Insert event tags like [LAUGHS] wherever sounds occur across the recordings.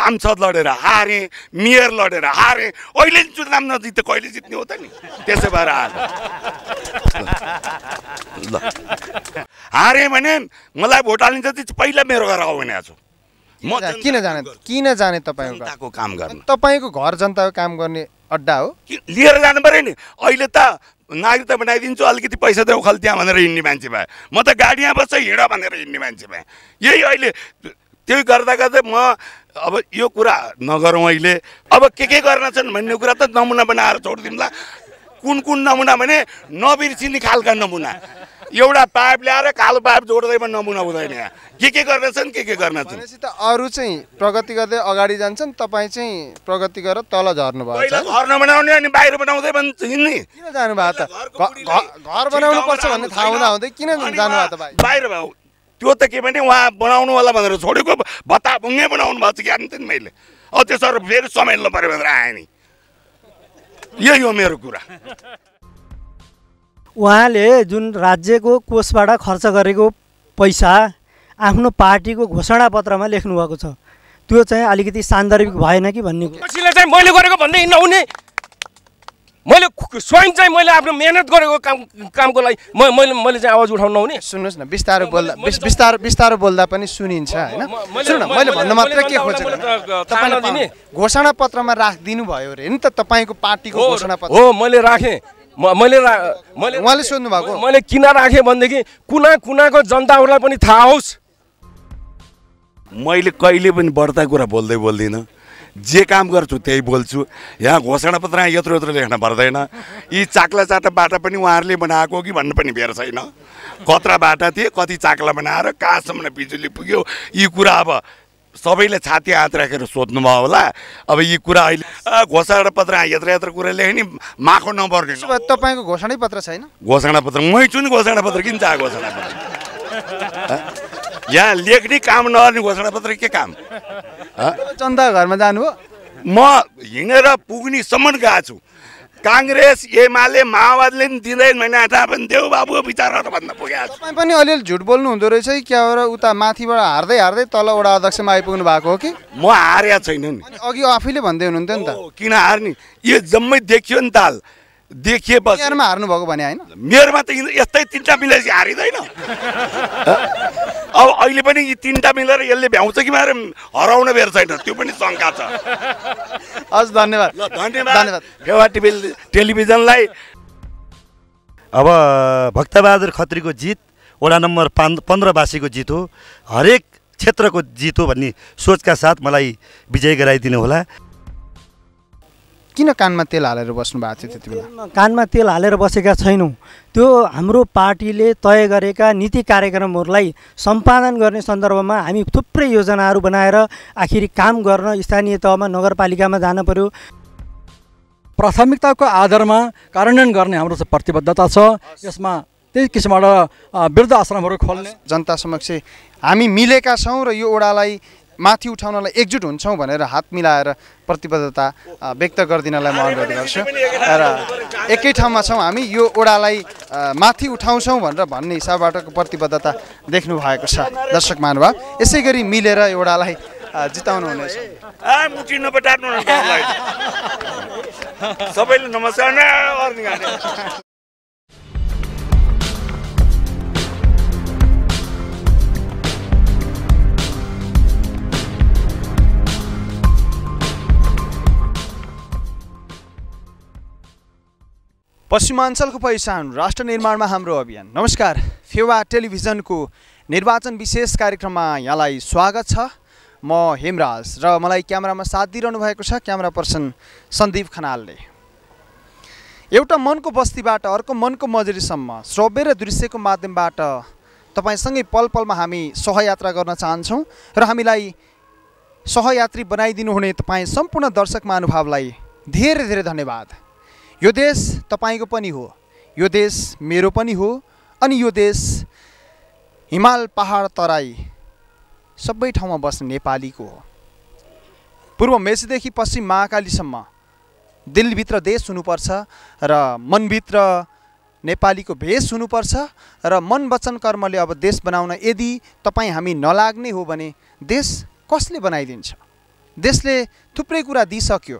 सांसद लडेर हारेँ मेयर लडेर हारेँ अहिले चुनाव त कहिले जित्ने हो त नि त्यसो भएर हार ल हारेँ भने मलाई भोट हालिन्छ पहिला मेरो घर आउने छु म किन जाने किन जाने तपाईँको काम गर्ने तपाईँको घर जनताको काम गर्ने अड्डा हो लिएर जानु पऱ्यो नि अहिले त नागरिकता बनाइदिन्छु अलिकति पैसा देऊ खल त्यहाँ भनेर हिँड्ने मान्छे भए म त गाडी यहाँ बस्छ हिँड भनेर हिँड्ने मान्छे भए यही अहिले त्यही गर्दा गर्दै म अब यो कुरा नगरौँ अहिले अब के के गर्न छन् भन्ने कुरा त नमुना बनाएर छोडिदिउँला कुन कुन नमुना भने नबिर्सिने खालका नमुना एउटा पाइप ल्याएर कालो पाइप जोड्दैमा नमुना हुँदैन यहाँ के के गर्नेछन् के के गर्नेछन् त अरू चाहिँ प्रगति गर्दै अगाडि जान्छन् तपाईँ चाहिँ प्रगति गरेर तल झर्नु भयो घर नबनाउने अनि बाहिर बनाउँदै भन्छ नि किन जानुभयो त घर बनाउनु पर्छ भन्ने थाहा हुँदा हुँदै किन जानुभयो त बाहिर भाउ त्यो त के भने उहाँ बनाउनु होला भनेर छोडेको भत्ता भुङ्गे बनाउनु भएको छ क्या नि मैले अब सर फेरि सम्हाल्नु पऱ्यो भनेर आएँ नि यही हो मेरो कुरा उहाँले जुन राज्यको कोषबाट खर्च गरेको पैसा आफ्नो पार्टीको घोषणा घोषणापत्रमा भएको छ त्यो चाहिँ अलिकति सान्दर्भिक भएन कि भन्ने मैले गरेको भन्दै नहुने मैले स्वयं चाहिँ मैले आफ्नो मेहनत गरेको काम कामको लागि मैले मैले चाहिँ आवाज उठाउनु नहुने सुन्नुहोस् न बिस्तारो बोल्दा बिस्तारो बिस्तारो बोल्दा पनि सुनिन्छ होइन सुन मैले भन्नु मात्र के खोजेको घोषणा पत्रमा राखिदिनु भयो अरे नि त तपाईँको पार्टीको घोषणा पत्र हो मैले राखेँ मैले मैले उहाँले सोध्नु भएको मैले किन राखेँ भनेदेखि कुना कुनाको जनताहरूलाई पनि थाहा होस् मैले कहिले पनि बढ्दा कुरा बोल्दै बोल्दिनँ जे काम गर्छु त्यही बोल्छु यहाँ घोषणापत्रमा यत्रो यत्रो लेख्न पर्दैन यी चाक्ला चाटा बाटा पनि उहाँहरूले बनाएको कि भन्नु पनि भेट छैन कत्रा बाटा थिए कति चाक्ला बनाएर कहाँसम्म बिजुली पुग्यो यी कुरा अब सबैले छाती हात राखेर सोध्नुभयो होला अब यी कुरा अहिले घोषणापत्र यत्र यत्रो कुरा लेख्ने माखो नपर्ने तपाईँको घोषणा पत्र छैन घोषणापत्र मै छु नि घोषणापत्र किन चाह पत्र [LAUGHS] यहाँ लेख्ने काम नगर्ने घोषणापत्र के काम जनता घरमा जानुभयो म हिँडेर पुग्नेसम्म गएको छु काङ्ग्रेस एमाले माओवादीले पनि दिँदैन भने आँटा पनि देऊ बाबु विचारहरू भन्न पुगेको तपाईँ पनि अलिअलि झुट बोल्नु हुँदो रहेछ कि क्या हो र उता माथिबाट हार्दै हार्दै तल वडा अध्यक्षमा आइपुग्नु भएको हो कि म हारेको छैन नि अघि आफैले भन्दै हुनुहुन्थ्यो नि त किन हार्ने यो जम्मै देखियो नि ताल देखिए मेयरमा हार्नुभएको भने होइन मेयरमा त यस्तै तिनवटा मिलेपछि हारिँदैन अब अहिले पनि यी तिनवटा मिलेर यसले भ्याउँछ कि मेरो हराउन भएर छैन त्यो पनि शङ्का छ हस् धन्यवाद धन्यवाद धन्यवाद फेवा टिभी टेलिभिजनलाई अब भक्तबहादुर खत्रीको जित वडा नम्बर पान् पन्ध्रवासीको जित हो हरेक क्षेत्रको जित हो भन्ने सोचका साथ मलाई विजय गराइदिनु होला किन कानमा तेल हालेर बस्नु भएको थियो त्यति बेला कानमा तेल हालेर बसेका छैनौँ त्यो हाम्रो पार्टीले तय गरेका नीति कार्यक्रमहरूलाई सम्पादन गर्ने सन्दर्भमा हामी थुप्रै योजनाहरू बनाएर आखिरी काम गर्न स्थानीय तहमा नगरपालिकामा जान पर्यो प्राथमिकताको आधारमा कार्यान्वयन गर्ने हाम्रो प्रतिबद्धता छ यसमा त्यही किसिमबाट वृद्ध आश्रमहरू खोल्ने जनता समक्ष हामी मिलेका छौँ र यो ओडालाई माथि उठाउनलाई एकजुट हुन्छौँ भनेर हात मिलाएर प्रतिबद्धता व्यक्त गरिदिनलाई म अनुरोध गर्छु र एकै ठाउँमा छौँ हामी यो ओडालाई माथि उठाउँछौँ भनेर भन्ने हिसाबबाट प्रतिबद्धता देख्नु भएको छ दर्शक महानुभाव यसै गरी मिलेर एउटालाई हुनेछ सबैले नमस्कार पश्चिमाञ्चलको पहिचान राष्ट्र निर्माणमा हाम्रो अभियान नमस्कार फेवा टेलिभिजनको निर्वाचन विशेष कार्यक्रममा यहाँलाई स्वागत छ म हेमराज र मलाई क्यामेरामा साथ दिइरहनु भएको छ क्यामरा पर्सन सन्दीप खनालले एउटा मनको बस्तीबाट अर्को मनको मजुरीसम्म श्रव्य र दृश्यको माध्यमबाट तपाईँसँगै पल पलमा हामी सहयात्रा गर्न चाहन्छौँ र हामीलाई सहयात्री बनाइदिनुहुने तपाईँ सम्पूर्ण दर्शक महानुभावलाई धेरै धेरै धन्यवाद यो देश तपाईँको पनि हो यो देश मेरो पनि हो अनि यो देश हिमाल पहाड तराई सबै ठाउँमा बस्ने नेपालीको हो पूर्व मेचीदेखि पश्चिम महाकालीसम्म दिलभित्र देश हुनुपर्छ र मनभित्र नेपालीको भेष हुनुपर्छ र मन वचन कर्मले अब देश बनाउन यदि तपाईँ हामी नलाग्ने हो भने देश कसले बनाइदिन्छ देशले थुप्रै कुरा दिइसक्यो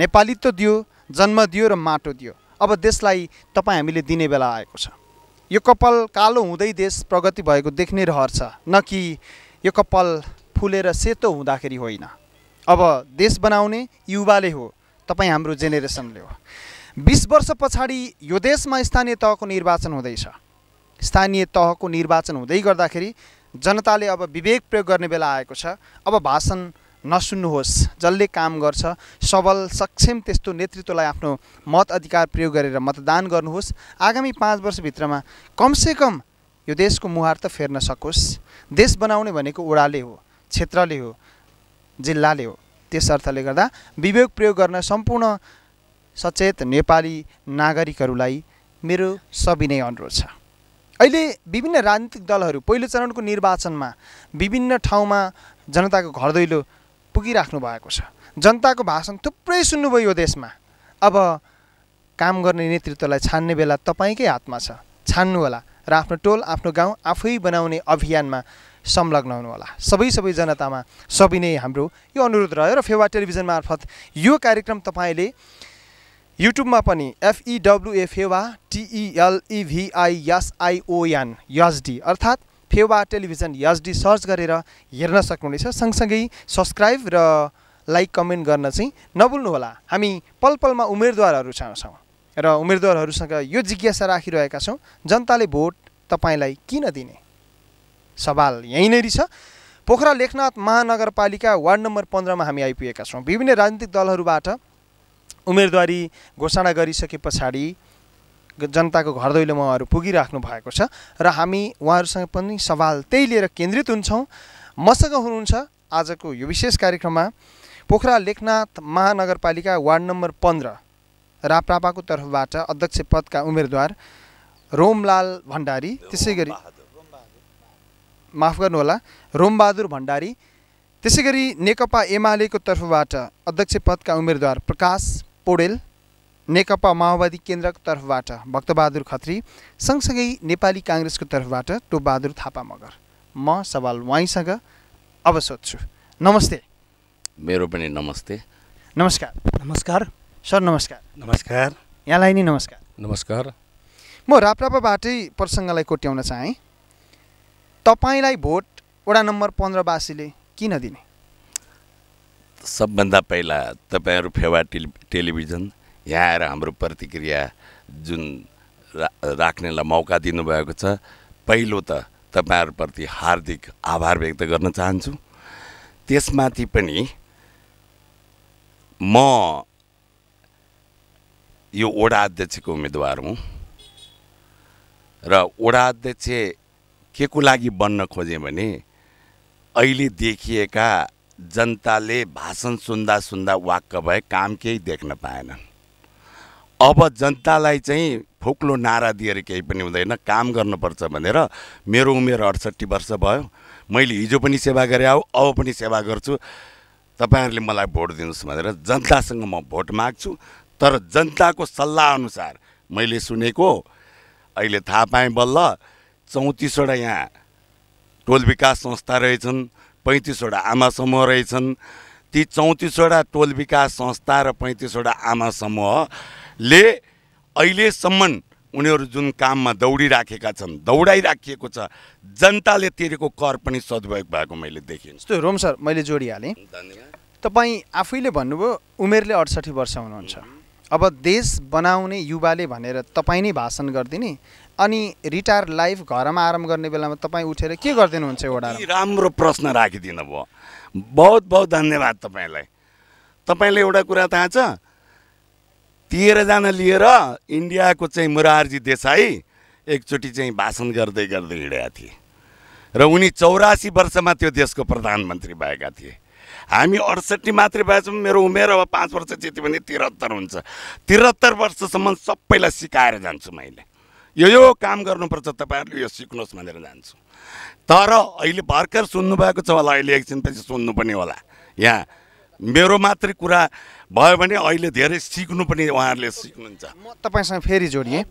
नेपाली त दियो जन्म दियो र माटो दियो अब देशलाई तपाईँ हामीले दिने बेला आएको छ यो कपाल कालो हुँदै देश प्रगति भएको देख्ने रहर्छ न कि यो कपाल फुलेर सेतो हुँदाखेरि होइन अब देश बनाउने युवाले हो तपाईँ हाम्रो जेनेरेसनले हो बिस वर्ष पछाडि यो देशमा स्थानीय तहको निर्वाचन हुँदैछ स्थानीय तहको निर्वाचन हुँदै गर्दाखेरि जनताले अब विवेक प्रयोग गर्ने बेला आएको छ अब भाषण नसुन्नुहोस् जसले काम गर्छ सबल सक्षम त्यस्तो नेतृत्वलाई आफ्नो मत अधिकार प्रयोग गरेर मतदान गर्नुहोस् आगामी पाँच वर्षभित्रमा कमसेकम यो देशको मुहार त फेर्न सकोस् देश बनाउने भनेको ओडाले हो क्षेत्रले हो जिल्लाले हो त्यस अर्थले गर्दा विवेक प्रयोग गर्न सम्पूर्ण सचेत नेपाली नागरिकहरूलाई मेरो सविनय अनुरोध छ अहिले विभिन्न राजनीतिक दलहरू पहिलो चरणको निर्वाचनमा विभिन्न ठाउँमा जनताको घर दैलो पुगिराख्नु भएको छ जनताको भाषण थुप्रै सुन्नुभयो यो देशमा अब काम गर्ने नेतृत्वलाई छान्ने बेला तपाईँकै हातमा छ छान्नुहोला र आफ्नो टोल आफ्नो गाउँ आफै बनाउने अभियानमा संलग्न हुनुहोला सबै सबै जनतामा सबै नै हाम्रो यो अनुरोध रह्यो र फेवा टेलिभिजन मार्फत यो कार्यक्रम तपाईँले युट्युबमा पनि एफइडब्लुएफेवा टिइएलइभिआइएसआइओएन यसडी अर्थात् फेवा टेलिभिजन एचडी सर्च गरेर हेर्न सक्नुहुनेछ सँगसँगै सब्सक्राइब र लाइक कमेन्ट गर्न चाहिँ नभुल्नुहोला हामी पल पलमा उम्मेदवारहरू चाहन्छौँ र उम्मेदवारहरूसँग यो जिज्ञासा राखिरहेका छौँ जनताले भोट तपाईँलाई किन दिने सवाल यहीँ नै रहेछ पोखरा लेखनाथ महानगरपालिका वार्ड नम्बर पन्ध्रमा हामी आइपुगेका छौँ विभिन्न राजनीतिक दलहरूबाट उम्मेदवारी घोषणा गरिसके पछाडि जनताको घर दैलोमा उहाँहरू पुगिराख्नु भएको छ र हामी उहाँहरूसँग पनि सवाल त्यही लिएर केन्द्रित हुन्छौँ मसँग हुनुहुन्छ आजको यो विशेष कार्यक्रममा पोखरा लेखनाथ महानगरपालिका वार्ड नम्बर पन्ध्र राप्रापाको तर्फबाट अध्यक्ष पदका उम्मेदवार रोमलाल भण्डारी त्यसै गरी माफ गर्नुहोला रोमबहादुर भण्डारी त्यसै गरी नेकपा एमालेको तर्फबाट अध्यक्ष पदका उम्मेदवार प्रकाश पौडेल नेकपा माओवादी केन्द्रको तर्फबाट भक्तबहादुर खत्री सँगसँगै नेपाली काङ्ग्रेसको तर्फबाट टोपबहादुर थापा मगर म सवाल उहाँसँग अब सोध्छु नमस्ते मेरो पनि नमस्ते नमस्कार नमस्कार सर नमस्कार नमस्कार यहाँलाई नै नमस्कार नमस्कार म राप्रापाबाटै प्रसङ्गलाई कोट्याउन चाहेँ तपाईँलाई भोट वडा नम्बर पन्ध्रवासीले किन दिने सबभन्दा पहिला तपाईँहरू फेवा टेलिभिजन यहाँ आएर हाम्रो प्रतिक्रिया जुन रा राख्नेलाई मौका दिनुभएको छ पहिलो त तपाईँहरूप्रति हार्दिक आभार व्यक्त गर्न चाहन्छु त्यसमाथि पनि म यो ओडा अध्यक्षको उम्मेदवार हुँ र ओडा अध्यक्ष के को लागि बन्न खोजेँ भने अहिले देखिएका जनताले भाषण सुन्दा सुन्दा वाक्क भए काम केही देख्न पाएनन् अब जनतालाई चाहिँ फोक्लो नारा दिएर केही पनि हुँदैन काम गर्नुपर्छ भनेर मेरो उमेर अडसट्ठी वर्ष भयो मैले हिजो पनि सेवा गरेँ आऊ अब पनि सेवा गर्छु तपाईँहरूले मलाई भोट दिनुहोस् भनेर जनतासँग म भोट माग्छु तर जनताको सल्लाहअनुसार मैले सुनेको अहिले थाहा पाएँ बल्ल चौतिसवटा यहाँ टोल विकास संस्था रहेछन् पैँतिसवटा आमा समूह रहेछन् ती चौतिसवटा टोल विकास संस्था र पैँतिसवटा आमा समूह ले अहिलेसम्म उनीहरू जुन काममा दौडिराखेका छन् दौडाइराखिएको छ जनताले तिरेको कर पनि सदुपयोग भएको मैले देखेँ जस्तो रोम सर मैले जोडिहालेँ धन्यवाद तपाईँ आफैले भन्नुभयो उमेरले अडसठी वर्ष हुनुहुन्छ अब देश बनाउने युवाले भनेर तपाईँ नै भाषण गरिदिने अनि रिटायर लाइफ घरमा आराम गर्ने बेलामा तपाईँ उठेर के गरिदिनुहुन्छ एउटा राम्रो प्रश्न राखिदिनु भयो बहुत बहुत धन्यवाद तपाईँलाई तपाईँले एउटा कुरा थाहा छ तेह्रजना लिएर इन्डियाको चाहिँ मुरारजी देसाई एकचोटि चाहिँ भाषण गर्दै गर्दै हिँडेका थिए र उनी चौरासी वर्षमा त्यो देशको प्रधानमन्त्री भएका थिए हामी अडसट्ठी मात्रै भएछौँ मेरो उमेर अब पाँच वर्ष जति भने त्रिहत्तर हुन्छ त्रिहत्तर वर्षसम्म सबैलाई सिकाएर जान्छु मैले यो यो काम गर्नुपर्छ तपाईँहरूले यो सिक्नुहोस् भनेर जान्छु तर अहिले भर्खर सुन्नुभएको छ होला अहिले एकछिनपछि सुन्नु पनि होला यहाँ मेरो मात्रै कुरा भयो भने अहिले धेरै सिक्नु पनि उहाँहरूले सिक्नुहुन्छ म तपाईँसँग फेरि जोडिएँ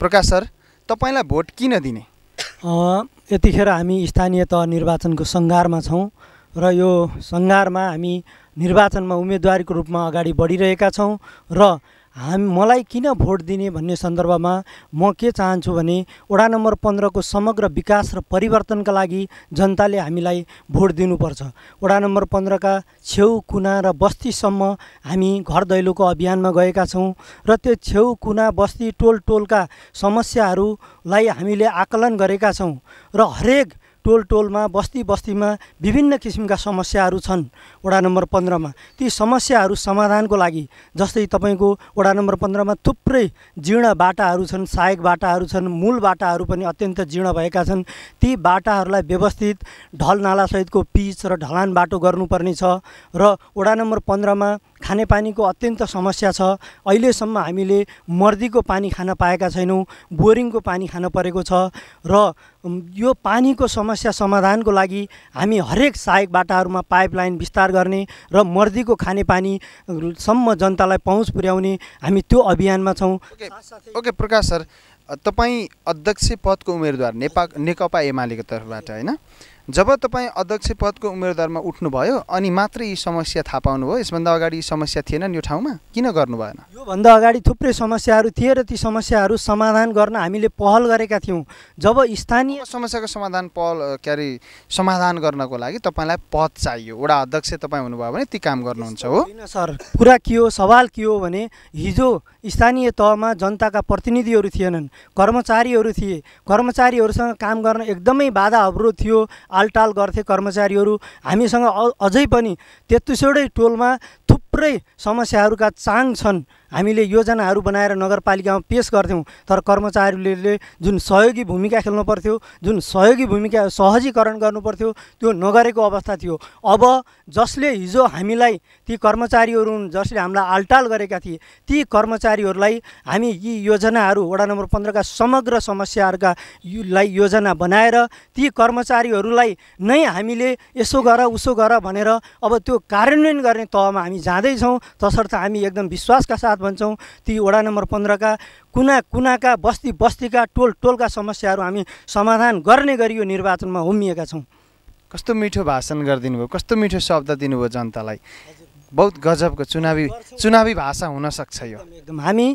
प्रकाश सर तपाईँलाई भोट किन दिने यतिखेर हामी स्थानीय तह निर्वाचनको सङ्घारमा छौँ र यो सङ्घारमा हामी निर्वाचनमा उम्मेदवारीको रूपमा अगाडि बढिरहेका छौँ र हाम मलाई किन भोट दिने भन्ने सन्दर्भमा म के चाहन्छु भने वडा नम्बर पन्ध्रको समग्र विकास र परिवर्तनका लागि जनताले हामीलाई भोट दिनुपर्छ वडा नम्बर पन्ध्रका छेउ कुना र बस्तीसम्म हामी घर दैलोको अभियानमा गएका छौँ र त्यो छेउ कुना बस्ती टोल टोलका समस्याहरूलाई हामीले आकलन गरेका छौँ र हरेक टोल टोलमा बस्ती बस्तीमा विभिन्न किसिमका समस्याहरू छन् वडा नम्बर पन्ध्रमा ती समस्याहरू समाधानको लागि जस्तै तपाईँको वडा नम्बर पन्ध्रमा थुप्रै जीर्ण बाटाहरू छन् सहायक बाटाहरू छन् मूल बाटाहरू पनि अत्यन्त जीर्ण भएका छन् ती बाटाहरूलाई व्यवस्थित ढल नालासहितको पिच र ढलान बाटो गर्नुपर्ने छ र वडा नम्बर पन्ध्रमा खानेपानीको अत्यन्त समस्या छ अहिलेसम्म हामीले मर्दीको पानी खान पाएका छैनौँ बोरिङको पानी खान परेको छ र यो पानीको समस्या समाधानको लागि हामी हरेक सहायक बाटाहरूमा पाइपलाइन विस्तार गर्ने र मर्दीको खानेपानीसम्म जनतालाई पहुँच पुर्याउने हामी त्यो अभियानमा छौँ ओके प्रकाश सर तपाईँ अध्यक्ष पदको उम्मेदवार नेपाल नेकपा एमालेको तर्फबाट होइन जब तपाईँ अध्यक्ष पदको उम्मेदवारमा उठ्नुभयो अनि मात्रै यी समस्या थाहा पाउनुभयो यसभन्दा अगाडि समस्या थिएनन् यो ठाउँमा किन गर्नु भएन योभन्दा अगाडि थुप्रै समस्याहरू थिए र ती समस्याहरू समाधान गर्न हामीले पहल गरेका थियौँ जब स्थानीय समस्याको समाधान पहल के अरे समाधान गर्नको लागि तपाईँलाई पद चाहियो वडा अध्यक्ष तपाईँ हुनुभयो भने ती काम गर्नुहुन्छ हो होइन सर कुरा के हो सवाल के हो भने हिजो स्थानीय तहमा जनताका प्रतिनिधिहरू थिएनन् कर्मचारीहरू थिए कर्मचारीहरूसँग काम गर्न एकदमै बाधा अवरोध थियो आलटाल गर्थे कर्मचारीहरू हामीसँग अझै पनि तेत्तिसवटै टोलमा थुप्रै समस्याहरूका चाङ छन् हामीले योजनाहरू बनाएर नगरपालिकामा पेस गर्थ्यौँ तर कर्मचारीले जुन सहयोगी भूमिका खेल्नु पर्थ्यो जुन सहयोगी भूमिका सहजीकरण गर्नुपर्थ्यो त्यो नगरेको अवस्था थियो अब जसले हिजो हामीलाई ती कर्मचारीहरू हुन् जसले हामीलाई आलटाल गरेका थिए ती कर्मचारीहरूलाई हामी यी योजनाहरू वडा नम्बर पन्ध्रका समग्र समस्याहरूका लाई योजना बनाएर ती कर्मचारीहरूलाई नै हामीले यसो गर उसो गर भनेर अब त्यो कार्यान्वयन गर्ने तहमा हामी जाँदैछौँ तसर्थ हामी एकदम विश्वासका साथ सात भन्छौँ ती वडा नम्बर पन्ध्रका कुना कुनाका बस्ती बस्तीका टोल टोलका समस्याहरू हामी समाधान गर्ने गरी यो निर्वाचनमा होमिएका छौँ कस्तो मिठो भाषण गरिदिनु भयो कस्तो मिठो शब्द दिनुभयो जनतालाई बहुत गजबको चुनावी चुनावी भाषा हुनसक्छ यो एकदम हामी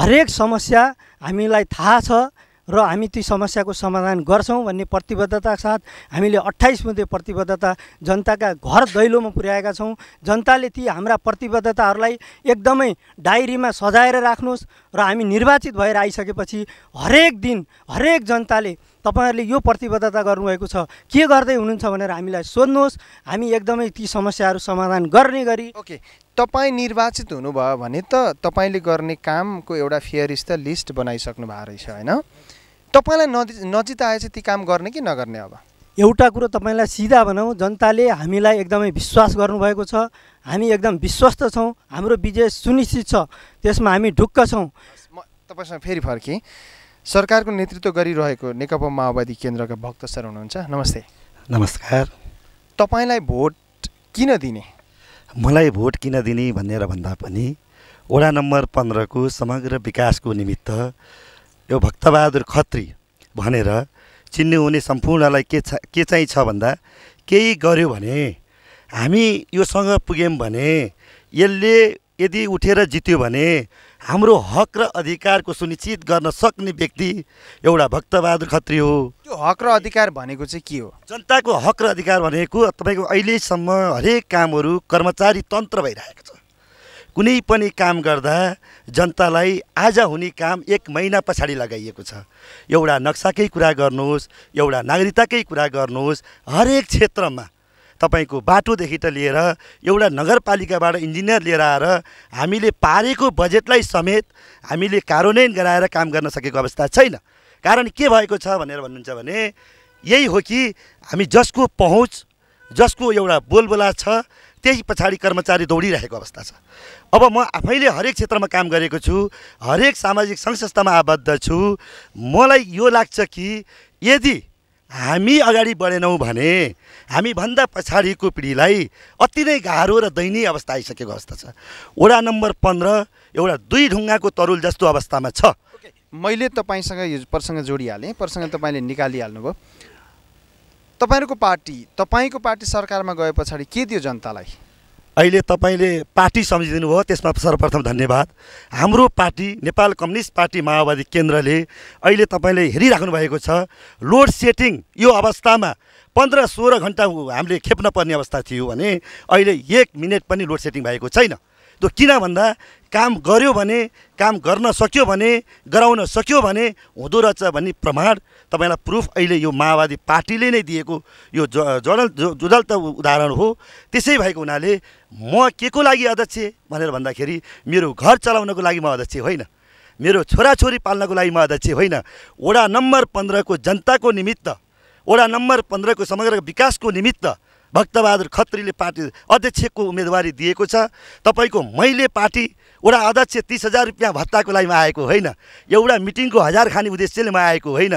हरेक समस्या हामीलाई थाहा छ र हामी ती समस्याको समाधान गर्छौँ भन्ने प्रतिबद्धता साथ हामीले अट्ठाइस मध्ये प्रतिबद्धता जनताका घर दैलोमा पुर्याएका छौँ जनताले ती हाम्रा प्रतिबद्धताहरूलाई एकदमै डायरीमा सजाएर राख्नुहोस् र हामी निर्वाचित भएर आइसकेपछि हरेक दिन हरेक जनताले तपाईँहरूले यो प्रतिबद्धता गर्नुभएको छ के गर्दै हुनुहुन्छ भनेर हामीलाई सोध्नुहोस् हामी एकदमै ती समस्याहरू समाधान गर्ने गरी ओके तपाईँ निर्वाचित हुनुभयो भने त तपाईँले गर्ने कामको एउटा फेयरिस त लिस्ट बनाइसक्नु भएको रहेछ होइन तपाईँलाई नजि नजित आएपछि ती काम गर्ने कि नगर्ने अब एउटा कुरो तपाईँलाई सिधा भनौँ जनताले हामीलाई एकदमै विश्वास गर्नुभएको छ हामी एकदम विश्वस्त छौँ हाम्रो विजय सुनिश्चित छ त्यसमा हामी ढुक्क छौँ म तपाईँसँग फेरि फर्केँ सरकारको नेतृत्व गरिरहेको नेकपा माओवादी केन्द्रका भक्त सर हुनुहुन्छ नमस्ते नमस्कार तपाईँलाई भोट किन दिने मलाई भोट किन दिने भनेर भन्दा पनि वडा नम्बर पन्ध्रको समग्र विकासको निमित्त यो भक्तबहादुर खत्री भनेर चिन्ने हुने सम्पूर्णलाई के छ के चाहिँ छ भन्दा केही गर्यो भने हामी योसँग पुग्यौँ भने यसले यदि उठेर जित्यो भने हाम्रो हक र अधिकारको सुनिश्चित गर्न सक्ने व्यक्ति एउटा भक्तबहादुर खत्री हो त्यो हक र अधिकार भनेको चाहिँ के हो जनताको हक र अधिकार भनेको तपाईँको अहिलेसम्म हरेक कामहरू कर्मचारी तन्त्र भइरहेको छ कुनै पनि काम गर्दा जनतालाई आज हुने काम एक महिना पछाडि लगाइएको छ एउटा नक्साकै कुरा गर्नुहोस् एउटा नागरिकताकै कुरा गर्नुहोस् हरेक क्षेत्रमा तपाईँको बाटोदेखि त लिएर एउटा नगरपालिकाबाट इन्जिनियर लिएर आएर हामीले पारेको बजेटलाई समेत हामीले कार्यान्वयन गराएर काम गर्न सकेको अवस्था छैन कारण के भएको छ भनेर भन्नुहुन्छ भने यही हो कि हामी जसको पहुँच जसको एउटा बोलबोला छ त्यही पछाडि कर्मचारी दौडिरहेको अवस्था छ अब म आफैले हरेक क्षेत्रमा काम गरेको छु हरेक सामाजिक सङ्घ संस्थामा आबद्ध छु मलाई यो लाग्छ कि यदि हामी अगाडि बढेनौँ भने हामीभन्दा पछाडिको पिँढीलाई अति नै गाह्रो र दयनीय अवस्था आइसकेको अवस्था छ वडा नम्बर पन्ध्र एउटा दुई ढुङ्गाको तरुल जस्तो अवस्थामा छ मैले तपाईँसँग यो प्रसङ्ग जोडिहालेँ प्रसङ्ग तपाईँले निकालिहाल्नुभयो तपाईँहरूको पार्टी तपाईँको पार्टी सरकारमा गए पछाडि के दियो जनतालाई अहिले तपाईँले पार्टी सम्झिदिनु भयो त्यसमा सर्वप्रथम धन्यवाद हाम्रो पार्टी नेपाल कम्युनिस्ट पार्टी माओवादी केन्द्रले अहिले तपाईँले हेरिराख्नु भएको छ लोड सेटिङ यो अवस्थामा पन्ध्र सोह्र घन्टा हामीले खेप्न पर्ने अवस्था थियो भने अहिले एक मिनट पनि लोड सेटिङ भएको छैन त्यो किन भन्दा काम गर्यो भने काम गर्न सक्यो भने गराउन सक्यो भने हुँदो रहेछ भन्ने प्रमाण तपाईँलाई प्रुफ अहिले यो माओवादी पार्टीले नै दिएको यो ज जडल त उदाहरण हो त्यसै भएको हुनाले म के को लागि अध्यक्ष भनेर भन्दाखेरि मेरो घर चलाउनको लागि म अध्यक्ष होइन मेरो छोराछोरी पाल्नको लागि म अध्यक्ष होइन वडा नम्बर पन्ध्रको जनताको निमित्त वडा नम्बर पन्ध्रको समग्र विकासको निमित्त भक्तबहादुर खत्रीले पार्टी अध्यक्षको उम्मेदवारी दिएको छ तपाईँको मैले पार्टी एउटा अध्यक्ष तिस हजार रुपियाँ भत्ताको लागि म आएको होइन एउटा मिटिङको हजार खाने उद्देश्यले म आएको होइन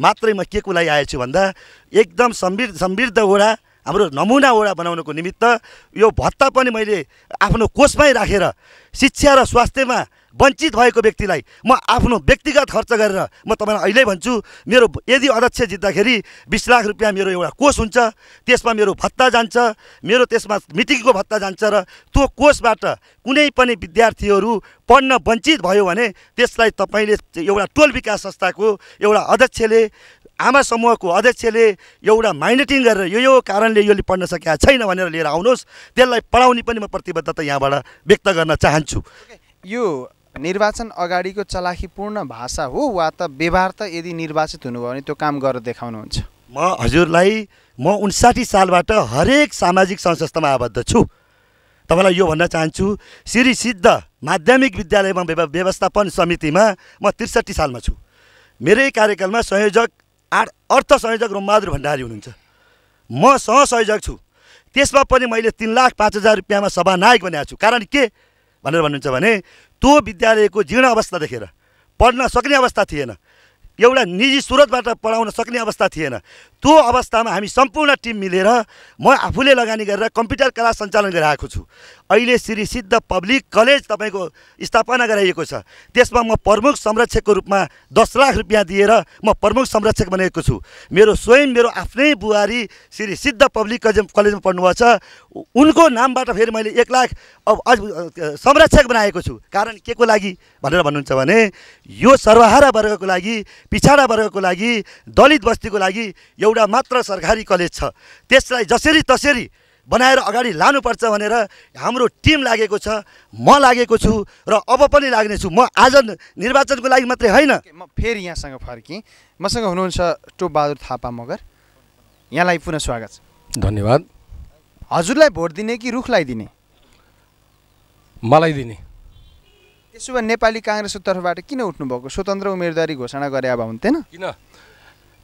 मात्रै म के को लागि आएछु भन्दा एकदम समृद्ध समृद्ध वडा हाम्रो नमुना वडा बनाउनको निमित्त यो भत्ता पनि मैले आफ्नो कोषमै राखेर शिक्षा र स्वास्थ्यमा वञ्चित भएको व्यक्तिलाई म आफ्नो व्यक्तिगत खर्च गरेर म तपाईँलाई अहिले भन्छु मेरो यदि अध्यक्ष जित्दाखेरि बिस लाख रुपियाँ मेरो एउटा कोष हुन्छ त्यसमा मेरो भत्ता जान्छ मेरो त्यसमा मिटिङको भत्ता जान्छ र त्यो कोषबाट कुनै पनि विद्यार्थीहरू पढ्न वञ्चित भयो भने त्यसलाई तपाईँले एउटा टोल विकास संस्थाको एउटा अध्यक्षले आमा समूहको अध्यक्षले एउटा माइनेटिङ गरेर यो यो कारणले यसले पढ्न सकेका छैन भनेर लिएर आउनुहोस् त्यसलाई पढाउने पनि म प्रतिबद्धता यहाँबाट व्यक्त गर्न चाहन्छु यो निर्वाचन अगाडिको चलाखीपूर्ण भाषा हो वा त व्यवहार त यदि निर्वाचित हुनुभयो भने त्यो काम गरेर देखाउनुहुन्छ म हजुरलाई म उन्साठी सालबाट हरेक सामाजिक संस्थामा आबद्ध छु तपाईँलाई यो भन्न चाहन्छु श्री सिद्ध माध्यमिक विद्यालयमा व्यवस्थापन समितिमा म त्रिसठी सालमा छु मेरै कार्यकालमा संयोजक आठ अर्थ संयोजक रोमबहादुर भण्डारी हुनुहुन्छ म सहसंयोजक छु त्यसमा पनि मैले तिन लाख पाँच हजार रुपियाँमा सभानायक बनाएको छु कारण के भनेर भन्नुहुन्छ भने त्यो विद्यालयको जीर्ण अवस्था देखेर पढ्न सक्ने अवस्था थिएन एउटा निजी स्रोतबाट पढाउन सक्ने अवस्था थिएन त्यो अवस्थामा हामी सम्पूर्ण टिम मिलेर म आफूले लगानी गरेर कम्प्युटर क्लास सञ्चालन गरिरहेको छु अहिले श्री सिद्ध पब्लिक कलेज तपाईँको स्थापना गराइएको छ त्यसमा म प्रमुख संरक्षकको रूपमा दस लाख रुपियाँ दिएर म प्रमुख संरक्षक बनेको छु मेरो स्वयं मेरो आफ्नै बुहारी श्री सिद्ध पब्लिक कलेज कलेजमा पढ्नुभएको छ उनको नामबाट फेरि मैले एक लाख अब संरक्षक बनाएको छु कारण के को लागि भनेर भन्नुहुन्छ भने यो सर्वहारा वर्गको लागि पिछाडा वर्गको लागि दलित बस्तीको लागि एउटा मात्र सरकारी कलेज छ त्यसलाई जसरी तसरी बनाएर अगाडि लानुपर्छ भनेर हाम्रो टिम लागेको छ म लागेको छु र अब पनि लाग्नेछु म आज निर्वाचनको लागि मात्रै होइन म फेरि यहाँसँग फर्केँ मसँग हुनुहुन्छ टोपबहादुर थापा मगर यहाँलाई पुनः स्वागत छ धन्यवाद हजुरलाई भोट दिने कि रुखलाई दिने मलाई दिने त्यसो भए नेपाली काङ्ग्रेसको तर्फबाट किन उठ्नुभएको स्वतन्त्र उम्मेदवारी घोषणा गरे अब हुन्थेन किन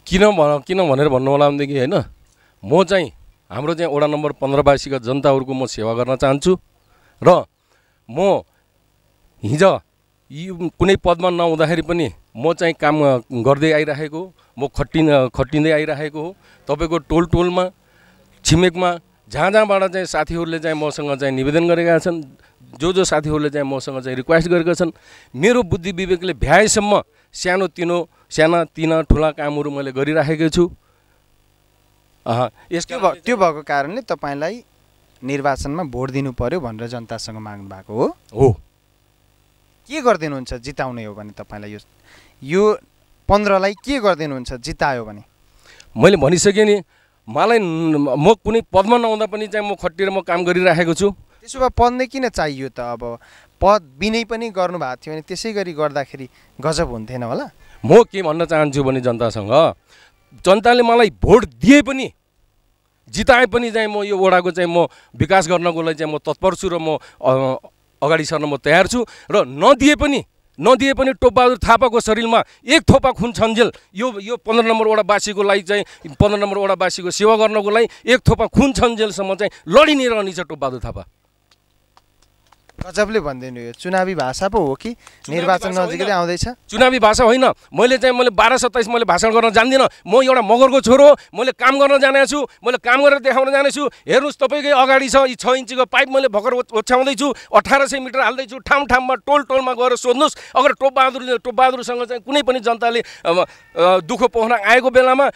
किन भन किन भनेर भन्नु होला भनेदेखि होइन म चाहिँ हाम्रो चाहिँ वडा नम्बर पन्ध्रवासीका जनताहरूको म सेवा गर्न चाहन्छु र म हिजो यी कुनै पदमा नहुँदाखेरि पनि म चाहिँ काम गर्दै आइरहेको म खटिन खटिँदै आइरहेको हो तपाईँको टोल टोलमा छिमेकमा जहाँ जहाँबाट चाहिँ साथीहरूले चाहिँ मसँग चाहिँ निवेदन गरेका छन् जो जो साथीहरूले चाहिँ मसँग चाहिँ रिक्वेस्ट गरेका छन् मेरो बुद्धि विवेकले भ्याएसम्म सानोतिनो साना तिना ठुला कामहरू मैले गरिराखेको छु यसको त्यो त्यो भएको कारणले तपाईँलाई निर्वाचनमा भोट दिनु पर्यो भनेर जनतासँग माग्नु भएको हो हो के गरिदिनुहुन्छ जिताउने हो भने तपाईँलाई यो यो पन्ध्रलाई के गरिदिनुहुन्छ जितायो भने मैले भनिसकेँ नि मलाई म कुनै पदमा नहुँदा पनि चाहिँ म खटिएर म काम गरिराखेको छु त्यसो भए पद नै किन चाहियो त अब पद बिनै पनि गर्नुभएको थियो भने त्यसै गरी गर्दाखेरि गजब हुन्थेन होला म के भन्न चाहन्छु भने जनतासँग जनताले मलाई भोट दिए पनि जिताए पनि चाहिँ म यो वडाको चाहिँ म विकास गर्नको लागि चाहिँ म तत्पर छु र म अगाडि सर्न म तयार छु र नदिए पनि नदिए पनि टोपबहादुर थापाको शरीरमा एक थोपा खुन छन्जेल यो यो पन्ध्र नम्बर वडावासीको लागि चाहिँ पन्ध्र नम्बर वडावासीको सेवा गर्नको लागि एक थोपा खुन छन्जेलसम्म चाहिँ लडिने रहनेछ टोपबहादुर थापा गजबले भनिदिनु यो चुनावी भाषा पो हो कि निर्वाचन नजिकै आउँदैछ चुनावी भाषा होइन मैले चाहिँ मैले बाह्र सत्ताइस मैले भाषण गर्न जान्दिनँ म एउटा मगरको छोरो हो मैले काम गर्न जाने छु मैले काम गरेर देखाउन जानेछु हेर्नुहोस् तपाईँकै अगाडि छ यी छ इन्चीको पाइप मैले भर्खर ओछ्याउँदैछु अठार सय मिटर हाल्दैछु ठाउँ ठाउँमा टोल टोलमा गएर सोध्नुहोस् अगर टोपबहादुर टोपबहादुरसँग चाहिँ कुनै पनि जनताले दुःख पोख्न आएको बेलामा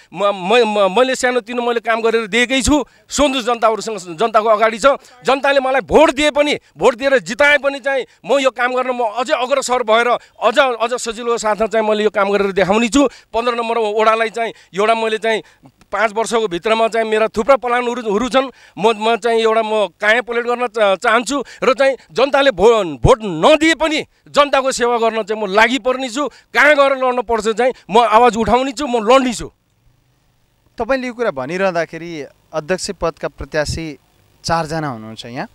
मैले सानोतिनो मैले काम गरेर दिएकै छु सोध्नुहोस् जनताहरूसँग जनताको अगाडि छ जनताले मलाई भोट दिए पनि भोट दिएर जिताए पनि चाहिँ म यो काम गर्न म अझै अग्रसर भएर अझ अझ सजिलो साथमा चाहिँ मैले यो काम गरेर देखाउने छु पन्ध्र नम्बर ओडालाई चाहिँ एउटा मैले चाहिँ पाँच वर्षको भित्रमा चाहिँ मेरा थुप्रा प्लानहरू छन् म म चाहिँ एउटा म कायाँ पलेट गर्न चाहन्छु र चाहिँ जनताले भो भोट नदिए पनि जनताको सेवा गर्न चाहिँ म लागि छु कहाँ गएर लड्नुपर्छ चाहिँ म आवाज उठाउने छु म लड्ने छु तपाईँले यो कुरा भनिरहँदाखेरि अध्यक्ष पदका प्रत्याशी चारजना हुनुहुन्छ यहाँ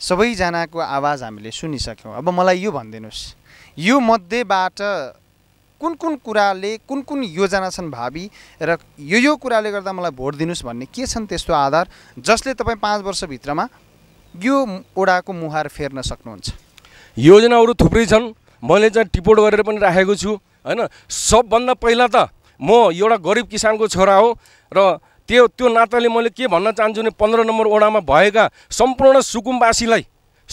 सबैजनाको आवाज हामीले सुनिसक्यौँ अब मलाई यो भनिदिनुहोस् यो मध्येबाट कुन कुन कुराले कुन कुन योजना छन् भावी र यो यो कुराले गर्दा मलाई भोट दिनुहोस् भन्ने के छन् त्यस्तो आधार जसले तपाईँ पाँच वर्षभित्रमा यो ओडाको मुहार फेर्न सक्नुहुन्छ योजनाहरू थुप्रै छन् मैले चाहिँ टिपोट गरेर पनि राखेको छु होइन सबभन्दा पहिला त म एउटा गरिब किसानको छोरा हो र त्यो त्यो नाताले मैले के भन्न चाहन्छु भने पन्ध्र नम्बर वडामा भएका सम्पूर्ण सुकुम्बासीलाई